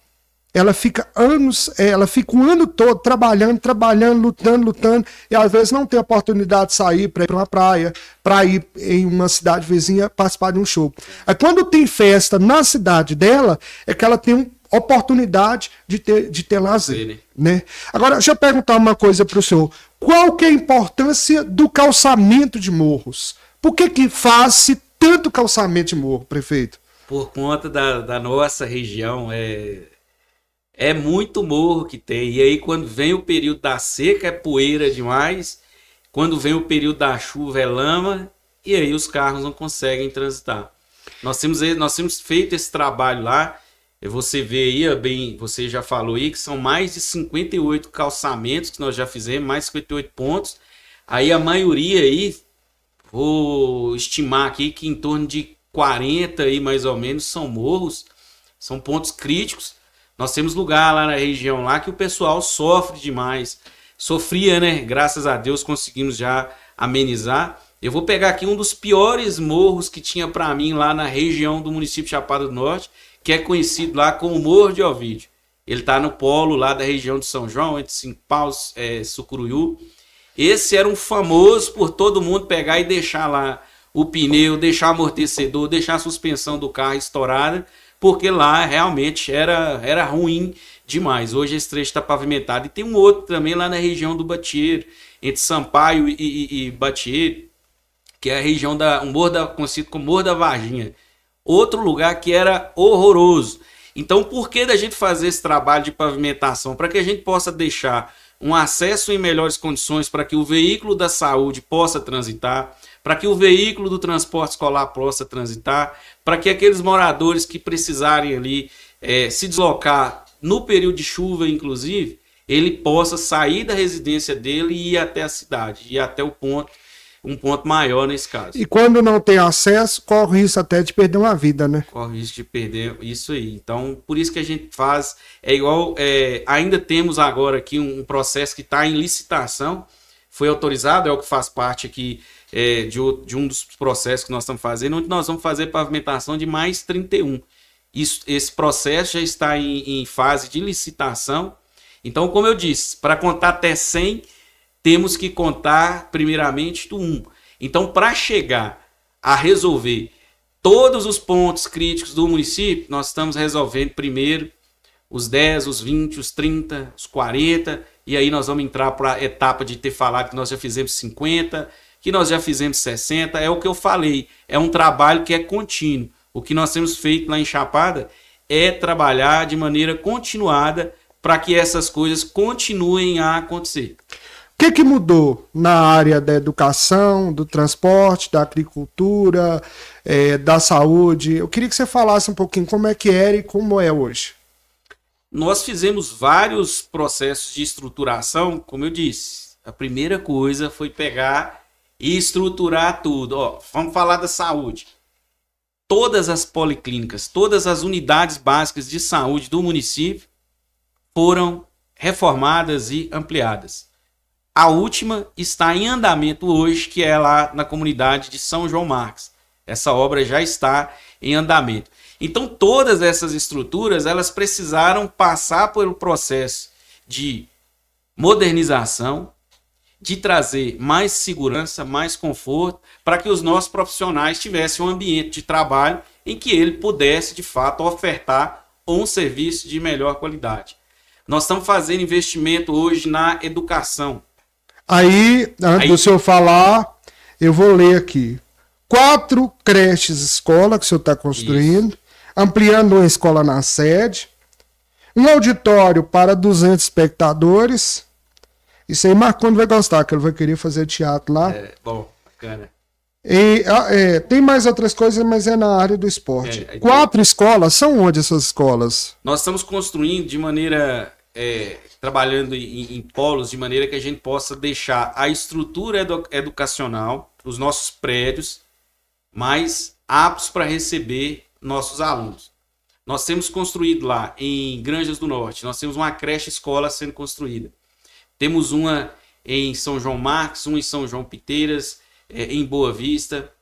[SPEAKER 1] ela fica anos, é, ela fica um ano todo trabalhando, trabalhando, lutando, lutando, e às vezes não tem oportunidade de sair para ir para uma praia, para ir em uma cidade vizinha participar de um show. Aí quando tem festa na cidade dela, é que ela tem oportunidade de ter, de ter lazer. Né? né? Agora, deixa eu perguntar uma coisa para o senhor. Qual que é a importância do calçamento de morros? Por que, que faz-se tanto calçamento de morro, prefeito?
[SPEAKER 2] Por conta da, da nossa região, é, é muito morro que tem. E aí, quando vem o período da seca, é poeira demais. Quando vem o período da chuva, é lama. E aí, os carros não conseguem transitar. Nós temos, nós temos feito esse trabalho lá. Você vê aí, bem, você já falou aí, que são mais de 58 calçamentos que nós já fizemos, mais 58 pontos. Aí a maioria aí, vou estimar aqui que em torno de 40 aí mais ou menos são morros, são pontos críticos nós temos lugar lá na região lá que o pessoal sofre demais. Sofria, né? Graças a Deus conseguimos já amenizar. Eu vou pegar aqui um dos piores morros que tinha para mim lá na região do município de Chapada do Norte, que é conhecido lá como Morro de Ovídio. Ele está no polo lá da região de São João, entre Paus e é, Sucuruiú. Esse era um famoso por todo mundo pegar e deixar lá o pneu, deixar amortecedor, deixar a suspensão do carro estourada, porque lá realmente era, era ruim demais. Hoje esse trecho está pavimentado. E tem um outro também lá na região do Batier, entre Sampaio e, e, e Batier, que é a região da um da conhecido como Morro da Varginha. Outro lugar que era horroroso. Então, por que da gente fazer esse trabalho de pavimentação para que a gente possa deixar um acesso em melhores condições para que o veículo da saúde possa transitar, para que o veículo do transporte escolar possa transitar, para que aqueles moradores que precisarem ali é, se deslocar no período de chuva, inclusive, ele possa sair da residência dele e ir até a cidade, e até o ponto, um ponto maior nesse caso. E quando não
[SPEAKER 1] tem acesso, corre risco até de perder uma vida, né?
[SPEAKER 2] Corre risco de perder isso aí. Então, por isso que a gente faz, é igual, é, ainda temos agora aqui um, um processo que está em licitação, foi autorizado, é o que faz parte aqui é, de, de, um dos processos que nós estamos fazendo, onde nós vamos fazer pavimentação de mais 31. Isso, esse processo já está em, em fase de licitação. Então, como eu disse, para contar até 100, temos que contar primeiramente do 1. Então, para chegar a resolver todos os pontos críticos do município, nós estamos resolvendo primeiro os 10, os 20, os 30, os 40, e aí nós vamos entrar para a etapa de ter falado que nós já fizemos 50, que nós já fizemos 60, é o que eu falei, é um trabalho que é contínuo. O que nós temos feito lá em Chapada é trabalhar de maneira continuada para que essas coisas continuem a acontecer.
[SPEAKER 1] O que, é que mudou na área da educação, do transporte, da agricultura, é, da saúde? Eu queria que você falasse um pouquinho como é que era e como é hoje.
[SPEAKER 2] Nós fizemos vários processos de estruturação, como eu disse. A primeira coisa foi pegar e estruturar tudo. Ó, vamos falar da saúde. Todas as policlínicas, todas as unidades básicas de saúde do município foram reformadas e ampliadas. A última está em andamento hoje, que é lá na comunidade de São João Marques. Essa obra já está em andamento. Então todas essas estruturas, elas precisaram passar pelo processo de modernização, de trazer mais segurança, mais conforto, para que os nossos profissionais tivessem um ambiente de trabalho em que ele pudesse, de fato, ofertar um serviço de melhor qualidade. Nós estamos fazendo investimento hoje na educação.
[SPEAKER 1] Aí, antes Aí... do senhor falar, eu vou ler aqui. Quatro creches escola que o senhor está construindo, Isso. ampliando uma escola na sede, um auditório para 200 espectadores, isso aí Marconi vai gostar, que ele vai querer fazer teatro lá. É,
[SPEAKER 2] bom, bacana.
[SPEAKER 1] E, ah, é, tem mais outras coisas, mas é na área do esporte. É, é Quatro tem... escolas, são onde essas escolas?
[SPEAKER 2] Nós estamos construindo de maneira. É, trabalhando em, em, polos, de maneira que a gente possa deixar a estrutura edu educacional, os nossos prédios, mais aptos para receber nossos alunos. Nós temos construído lá em Granjas do Norte, nós temos uma creche escola sendo construída. Temos uma em São João Marcos, uma em São João Piteiras, é, em Boa Vista.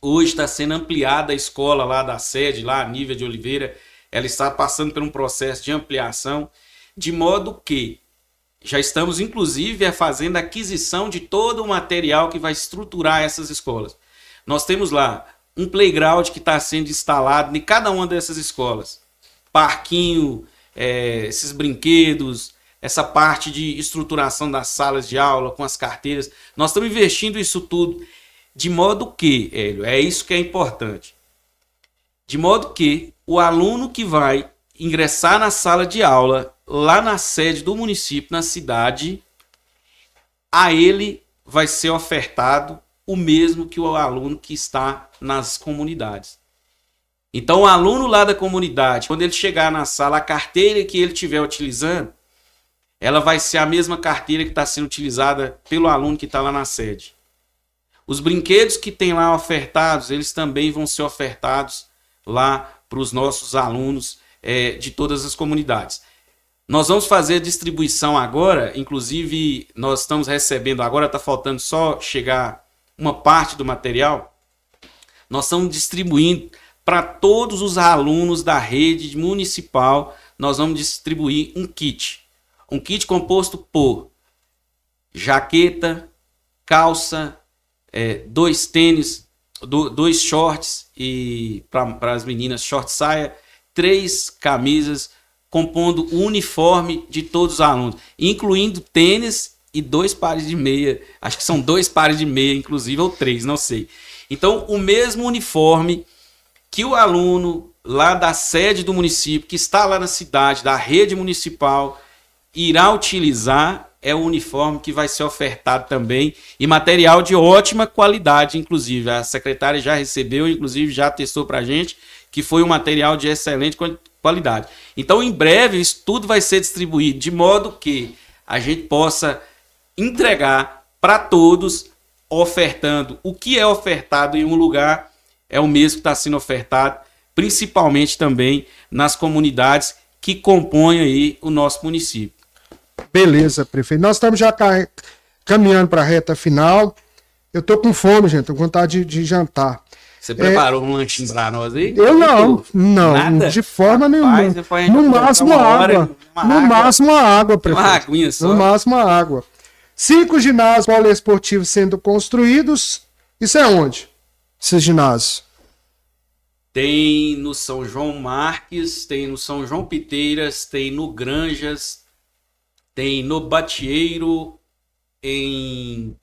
[SPEAKER 2] Hoje está sendo ampliada a escola lá da sede, lá a Nívia de Oliveira. Ela está passando por um processo de ampliação, de modo que já estamos, inclusive, é fazendo a aquisição de todo o material que vai estruturar essas escolas. Nós temos lá um playground que está sendo instalado em cada uma dessas escolas. Parquinho, é, esses brinquedos, essa parte de estruturação das salas de aula, com as carteiras. Nós estamos investindo isso tudo de modo que, Hélio, é isso que é importante. De modo que o aluno que vai ingressar na sala de aula, lá na sede do município, na cidade, a ele vai ser ofertado o mesmo que o aluno que está nas comunidades. Então, o aluno lá da comunidade, quando ele chegar na sala, a carteira que ele estiver utilizando, ela vai ser a mesma carteira que está sendo utilizada pelo aluno que está lá na sede. Os brinquedos que tem lá ofertados, eles também vão ser ofertados lá para os nossos alunos é, de todas as comunidades. Nós vamos fazer a distribuição agora, inclusive nós estamos recebendo agora, está faltando só chegar uma parte do material. Nós estamos distribuindo para todos os alunos da rede municipal, nós vamos distribuir um kit um kit composto por jaqueta, calça, é, dois tênis, do, dois shorts e para as meninas short saia, três camisas, compondo o uniforme de todos os alunos, incluindo tênis e dois pares de meia. Acho que são dois pares de meia, inclusive, ou três, não sei. Então, o mesmo uniforme que o aluno lá da sede do município, que está lá na cidade, da rede municipal, irá utilizar é o uniforme que vai ser ofertado também e material de ótima qualidade, inclusive. A secretária já recebeu, inclusive já testou para a gente, que foi um material de excelente qualidade. Então, em breve, isso tudo vai ser distribuído de modo que a gente possa entregar para todos, ofertando o que é ofertado em um lugar é o mesmo que está sendo ofertado, principalmente também nas comunidades que compõem aí o nosso município.
[SPEAKER 1] Beleza, prefeito. Nós estamos já caminhando para a reta final. Eu estou com fome, gente. Estou com vontade de, de jantar.
[SPEAKER 2] Você preparou é... um lanchinho para nós aí? Eu não,
[SPEAKER 1] não, Nada? de forma Rapaz,
[SPEAKER 2] nenhuma. No máximo água. Hora,
[SPEAKER 1] no água. máximo a água, prefeito. Uma aguinha só. No máximo a água. Cinco ginásios poliesportivos sendo construídos. Isso é onde? Esses ginásios?
[SPEAKER 2] Tem no São João Marques, tem no São João Piteiras, tem no Granjas, tem no Batieiro, em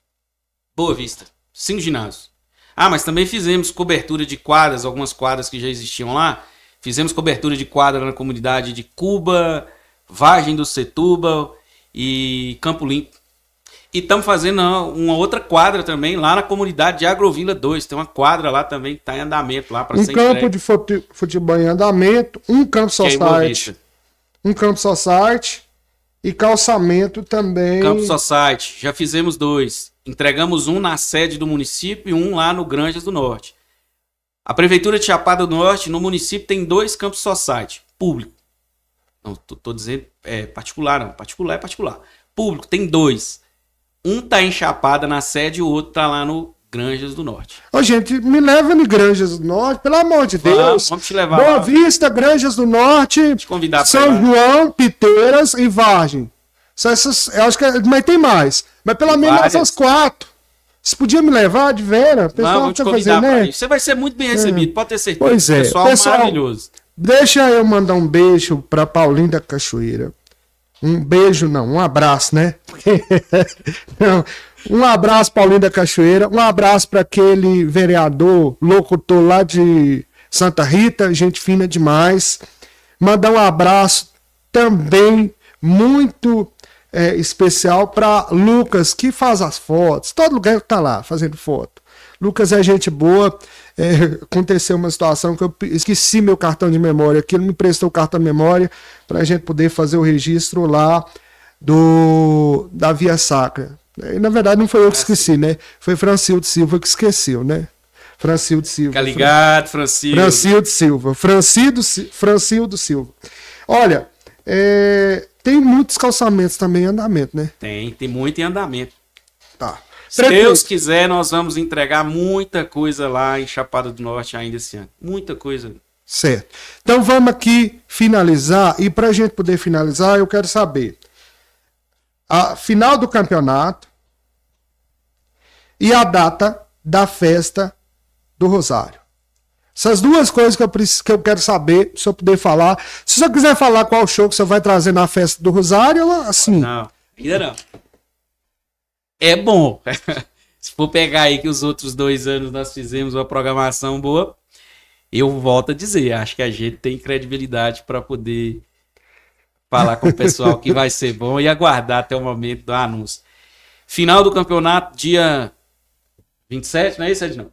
[SPEAKER 2] Boa Vista. Cinco ginásios. Ah, mas também fizemos cobertura de quadras, algumas quadras que já existiam lá. Fizemos cobertura de quadra na comunidade de Cuba, Vargem do Setúbal e Campo Limpo. E estamos fazendo uma outra quadra também lá na comunidade de Agrovila 2. Tem uma quadra lá também que está em andamento lá para Um campo entregue.
[SPEAKER 1] de futebol em andamento, um campo é society. É um campo society, e calçamento também. Campo
[SPEAKER 2] Society, já fizemos dois. Entregamos um na sede do município e um lá no Granjas do Norte. A Prefeitura de Chapada do Norte, no município, tem dois campos Society, público. Não, tô, tô dizendo é, particular, não. Particular é particular. Público, tem dois. Um tá em Chapada na sede e o outro tá lá no Granjas do Norte.
[SPEAKER 1] Ô, gente, me leva em Granjas do Norte, pelo amor de Deus. Vamos, te levar. Boa lá. Vista, Granjas do Norte, São João, Piteiras e Vargem. São essas, eu acho que, mas tem mais. Mas pelo menos Várias. essas quatro. Você podia me levar de Vera? Pessoal, não, vamos fazer, né? Você
[SPEAKER 2] vai ser muito bem é. recebido, é. pode ter certeza. Pois é. Pessoal, pessoal maravilhoso.
[SPEAKER 1] Deixa eu mandar um beijo para Paulinho da Cachoeira. Um beijo, não, um abraço, né? não, um abraço, Paulinho da Cachoeira. Um abraço para aquele vereador, locutor lá de Santa Rita, gente fina demais. Mandar um abraço também muito é, especial para Lucas, que faz as fotos. Todo lugar está lá fazendo foto. Lucas é gente boa. É, aconteceu uma situação que eu esqueci meu cartão de memória aqui, ele me prestou o cartão de memória para a gente poder fazer o registro lá do da Via Sacra. E, na verdade, não foi eu que esqueci, né? Foi de Silva que esqueceu, né? de Silva.
[SPEAKER 2] Francil. Francil
[SPEAKER 1] de Silva. Francildo, Francildo Silva. Olha, é, tem muitos calçamentos também em andamento, né?
[SPEAKER 2] Tem, tem muito em andamento. Tá. Se Deus quiser, nós vamos entregar muita coisa lá em Chapada do Norte ainda esse ano. Muita coisa.
[SPEAKER 1] Certo. Então vamos aqui finalizar. E para a gente poder finalizar, eu quero saber a final do campeonato e a data da festa do Rosário. Essas duas coisas que eu, preciso, que eu quero saber, se eu puder falar. Se você quiser falar qual show que você vai trazer na festa do Rosário, assim. Não,
[SPEAKER 2] ainda não. É bom. se for pegar aí que os outros dois anos nós fizemos uma programação boa, eu volto a dizer, acho que a gente tem credibilidade para poder
[SPEAKER 1] falar com o pessoal que
[SPEAKER 2] vai ser bom e aguardar até o momento do anúncio. Final do campeonato, dia 27, não é isso, Ednão?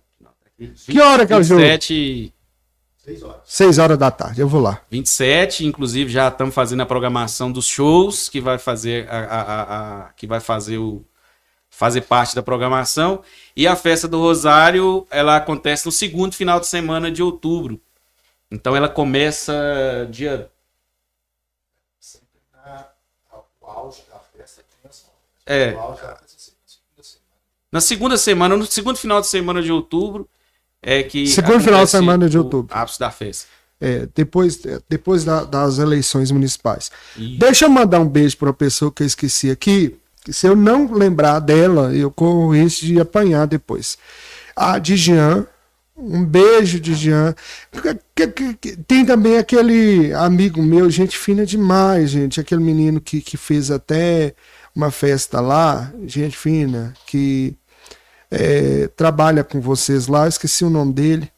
[SPEAKER 2] Que hora que é o jogo? 27.
[SPEAKER 1] 6 horas. 6 horas da tarde, eu vou lá.
[SPEAKER 2] 27, inclusive já estamos fazendo a programação dos shows que vai fazer a, a, a, a, que vai fazer o fazer parte da programação e a festa do Rosário, ela acontece no segundo final de semana de outubro. Então ela começa dia é. o auge da festa é. na segunda semana, no segundo final de semana de outubro, é que. Segundo final de semana de outubro. Ápice da festa.
[SPEAKER 1] É, depois, é, depois da, das eleições municipais. Deixa eu mandar um beijo para uma pessoa que eu esqueci aqui. Que se eu não lembrar dela, eu corro risco de apanhar depois. A Dijan, um beijo de Jean. Tem também aquele amigo meu, gente fina demais, gente. Aquele menino que, que fez até uma festa lá, gente fina, que é, trabalha com vocês lá. Esqueci o nome dele.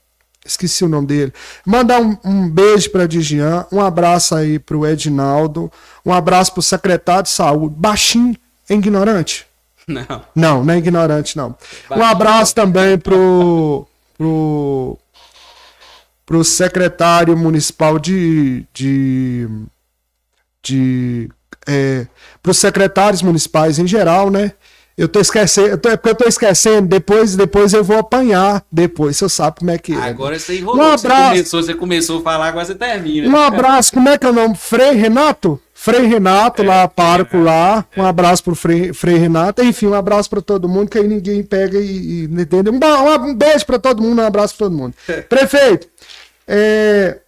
[SPEAKER 1] Esqueci o nome dele. Mandar um, um beijo para Digian, um abraço aí para o Edinaldo, um abraço para o secretário de saúde. Baixinho é ignorante? Não. Não, não é ignorante, não. Baixinho. Um abraço também para pro, pro secretário municipal de. de, de é, para os secretários municipais em geral, né? Eu tô esquecendo, eu tô, é porque eu tô esquecendo, depois, depois eu vou apanhar, depois você sabe como é
[SPEAKER 2] que é. Agora você enrolou, um abraço. Você, começou, você começou a falar, agora você termina. Um abraço, como
[SPEAKER 1] é que é o nome? Frei Renato? Frei Renato é, lá, parco é, lá. Um abraço pro Frei, Frei Renato. Enfim, um abraço para todo mundo, que aí ninguém pega e, e entende. Um, um beijo para todo mundo, um abraço para todo mundo. Prefeito, é,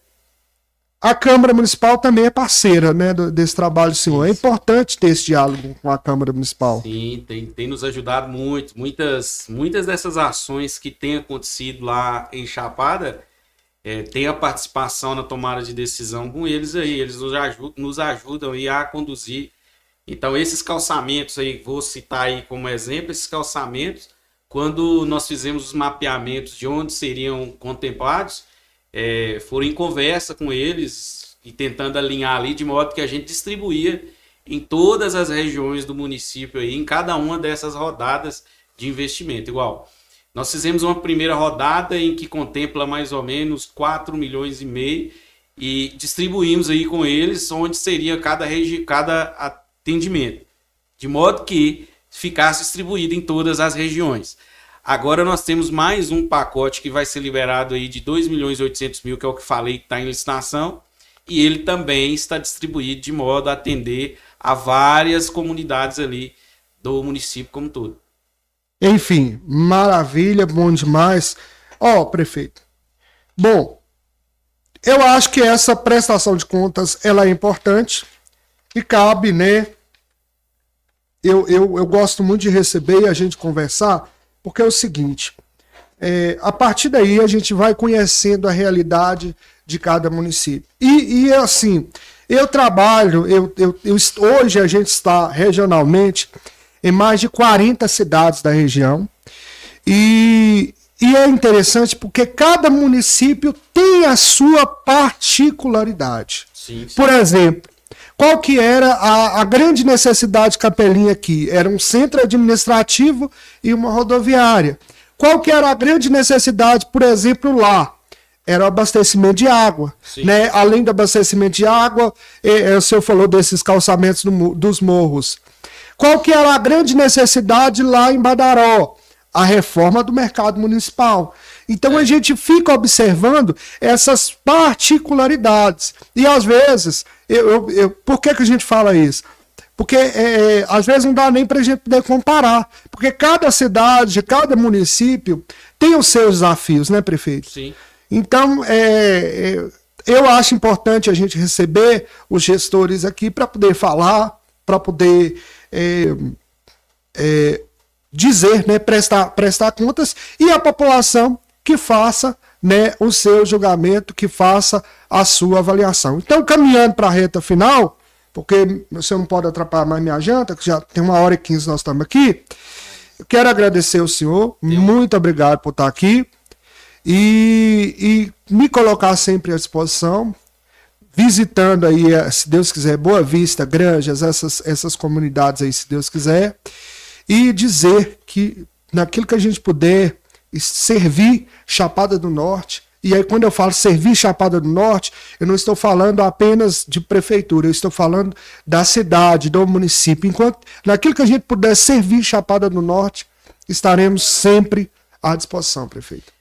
[SPEAKER 1] a Câmara Municipal também é parceira né, desse trabalho, senhor. É importante ter esse diálogo com a Câmara Municipal.
[SPEAKER 2] Sim, tem, tem, nos ajudado muito. Muitas, muitas dessas ações que têm acontecido lá em Chapada é, tem a participação na tomada de decisão com eles aí, eles nos ajudam, nos ajudam aí a conduzir. Então, esses calçamentos aí, vou citar aí como exemplo, esses calçamentos, quando nós fizemos os mapeamentos de onde seriam contemplados, é, foram em conversa com eles e tentando alinhar ali, de modo que a gente distribuía em todas as regiões do município aí, em cada uma dessas rodadas de investimento. Igual, nós fizemos uma primeira rodada em que contempla mais ou menos 4 milhões e meio e distribuímos aí com eles onde seria cada, cada atendimento, de modo que ficasse distribuído em todas as regiões. Agora nós temos mais um pacote que vai ser liberado aí de 2 milhões e 800 mil, que é o que falei que está em licitação, e ele também está distribuído de modo a atender a várias comunidades ali do município como todo.
[SPEAKER 1] Enfim, maravilha, bom demais. Ó, oh, prefeito. Bom, eu acho que essa prestação de contas ela é importante e cabe, né? Eu, eu, eu gosto muito de receber e a gente conversar, porque é o seguinte: é, a partir daí a gente vai conhecendo a realidade de cada município. E, e assim, eu trabalho, eu, eu, eu, hoje a gente está regionalmente em mais de 40 cidades da região. E, e é interessante porque cada município tem a sua particularidade. Sim, sim. Por exemplo, qual que era a, a, grande necessidade de Capelinha aqui? Era um centro administrativo e uma rodoviária. Qual que era a grande necessidade, por exemplo, lá? Era o abastecimento de água. Né? Além do abastecimento de água, e, é, e, é, o senhor falou desses calçamentos do, dos morros. Qual que era a grande necessidade lá em Badaró? A reforma do mercado municipal. Então a é. gente fica observando essas particularidades. E às vezes, eu, eu, eu por que, que a gente fala isso? porque é, é às vezes não dá nem para a gente poder comparar, porque cada cidade, cada município tem os seus desafios, né, prefeito? Sim. Então, é, é eu acho importante a gente receber os gestores aqui para poder falar, para poder é, é, dizer, né, prestar, prestar contas, e a população que faça né, o seu julgamento, que faça a sua avaliação. Então, caminhando para a reta final, porque você não pode atrapalhar mais minha janta, que já tem uma hora e quinze nós estamos aqui. Eu quero agradecer ao senhor, Sim. muito obrigado por estar aqui e, e me colocar sempre à disposição visitando aí, eh, se Deus quiser, Boa Vista, Granjas, essas, essas comunidades aí, se Deus quiser, e dizer que naquilo que a gente puder servir Chapada do Norte. E aí, quando eu falo servir Chapada do Norte, eu não estou falando apenas de prefeitura, eu estou falando da cidade, do município. Enquanto naquilo que a gente puder servir Chapada do Norte, estaremos sempre à disposição, prefeito.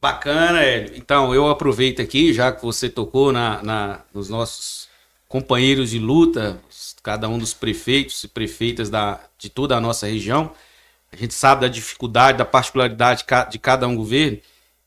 [SPEAKER 2] Bacana, Hélio. Então, eu aproveito aqui, já que você tocou na, na, nos nossos companheiros de luta, cada um dos prefeitos e prefeitas da, de toda a nossa região. A gente sabe da dificuldade, da particularidade de cada um governo.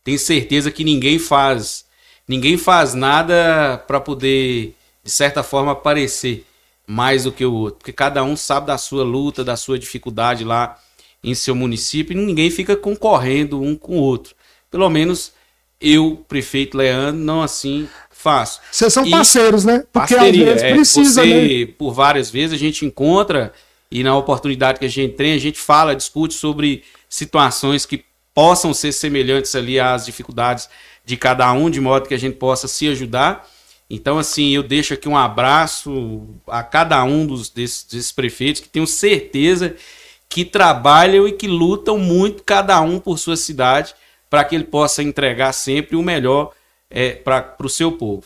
[SPEAKER 2] Tenho certeza que ninguém faz. Ninguém faz nada para poder, de certa forma, aparecer mais do que o outro. Porque cada um sabe da sua luta, da sua dificuldade lá em seu município e ninguém fica concorrendo um com o outro. Pelo menos eu, prefeito Leandro, não assim faço.
[SPEAKER 1] Vocês são e parceiros, né? Porque parceria, às vezes é, precisa, você,
[SPEAKER 2] né? Por várias vezes a gente encontra e na oportunidade que a gente tem, a gente fala, discute sobre situações que possam ser semelhantes ali às dificuldades de cada um, de modo que a gente possa se ajudar. Então, assim, eu deixo aqui um abraço a cada um dos, desses, desses prefeitos que tenho certeza que trabalham e que lutam muito, cada um por sua cidade, para que ele possa entregar sempre o melhor é, para o seu povo.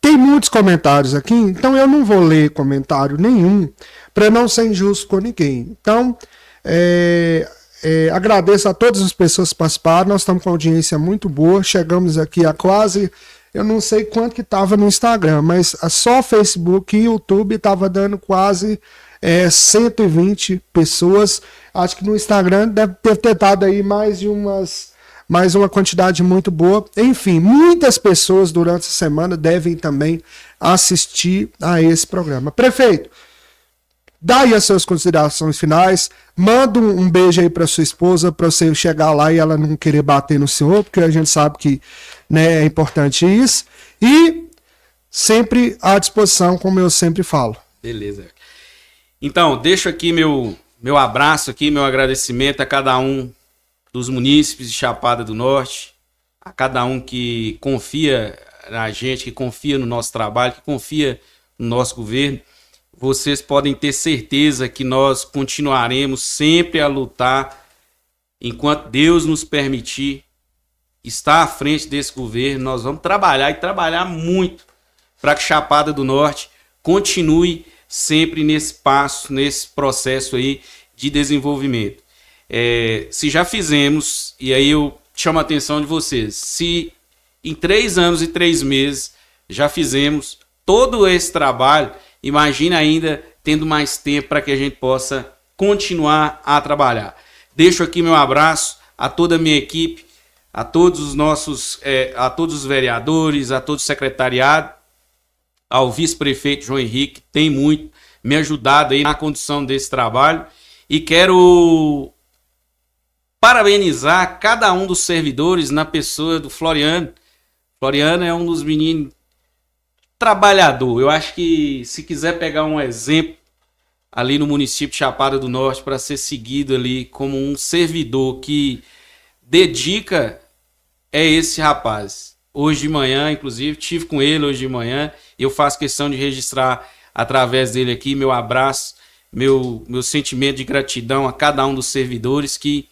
[SPEAKER 1] Tem muitos comentários aqui, então eu não vou ler comentário nenhum para não ser injusto com ninguém. Então, é, é, agradeço a todas as pessoas que participaram. Nós estamos com audiência muito boa. Chegamos aqui a quase, eu não sei quanto que estava no Instagram, mas só Facebook e YouTube estava dando quase é, 120 pessoas. Acho que no Instagram deve ter tentado aí mais de umas mas uma quantidade muito boa. Enfim, muitas pessoas durante a semana devem também assistir a esse programa. Prefeito, dá aí as suas considerações finais, manda um, um beijo aí para sua esposa, para você chegar lá e ela não querer bater no senhor, porque a gente sabe que né, é importante isso. E sempre à disposição, como eu sempre falo.
[SPEAKER 2] Beleza. Então, deixo aqui meu, meu abraço aqui, meu agradecimento a cada um dos munícipes de Chapada do Norte, a cada um que confia na gente, que confia no nosso trabalho, que confia no nosso governo. Vocês podem ter certeza que nós continuaremos sempre a lutar enquanto Deus nos permitir estar à frente desse governo. Nós vamos trabalhar e trabalhar muito para que Chapada do Norte continue sempre nesse passo, nesse processo aí de desenvolvimento. É, se já fizemos, e aí eu chamo a atenção de vocês, se em três anos e três meses já fizemos todo esse trabalho, imagina ainda tendo mais tempo para que a gente possa continuar a trabalhar. Deixo aqui meu abraço a toda a minha equipe, a todos os nossos, é, a todos os vereadores, a todo o secretariado, ao vice-prefeito João Henrique, tem muito me ajudado aí na condução desse trabalho e quero parabenizar cada um dos servidores na pessoa do Floriano. Floriano é um dos meninos trabalhador. Eu acho que se quiser pegar um exemplo ali no município de Chapada do Norte para ser seguido ali como um servidor que dedica é esse rapaz. Hoje de manhã, inclusive, tive com ele hoje de manhã. Eu faço questão de registrar através dele aqui meu abraço, meu meu sentimento de gratidão a cada um dos servidores que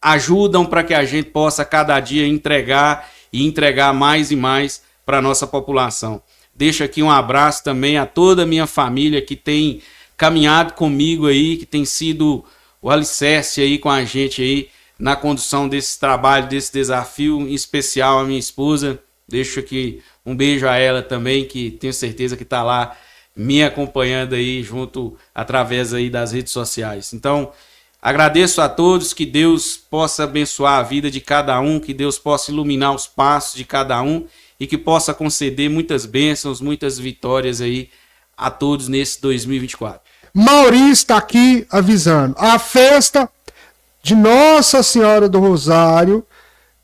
[SPEAKER 2] ajudam para que a gente possa cada dia entregar e entregar mais e mais para a nossa população. Deixo aqui um abraço também a toda a minha família que tem caminhado comigo aí, que tem sido o alicerce aí com a gente aí na condução desse trabalho, desse desafio, em especial a minha esposa. Deixo aqui um beijo a ela também, que tenho certeza que está lá me acompanhando aí junto através aí das redes sociais. Então, Agradeço a todos, que Deus possa abençoar a vida de cada um, que Deus possa iluminar os passos de cada um e que possa conceder muitas bênçãos, muitas vitórias aí a todos nesse 2024.
[SPEAKER 1] Maurício está aqui avisando. A festa de Nossa Senhora do Rosário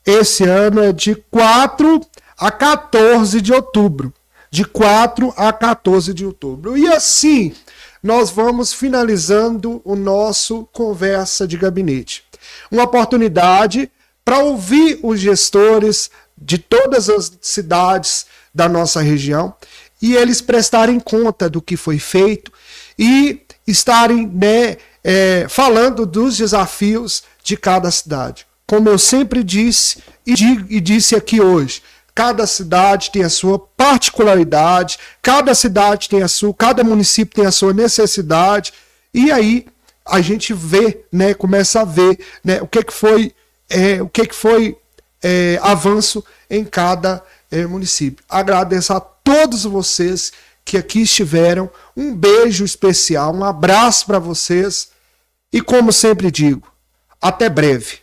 [SPEAKER 1] esse ano é de 4 a 14 de outubro. De 4 a 14 de outubro. E assim, nós vamos finalizando o nosso conversa de gabinete. Uma oportunidade para ouvir os gestores de todas as cidades da nossa região e eles prestarem conta do que foi feito e estarem né, é, falando dos desafios de cada cidade. Como eu sempre disse e, digo, e disse aqui hoje, Cada cidade tem a sua particularidade, cada cidade tem a sua, cada município tem a sua necessidade. E aí a gente vê, né, começa a ver, né, o que é que foi, é, o que é que foi é, avanço em cada é, município. Agradeço a todos vocês que aqui estiveram. Um beijo especial, um abraço para vocês. E como sempre digo, até breve.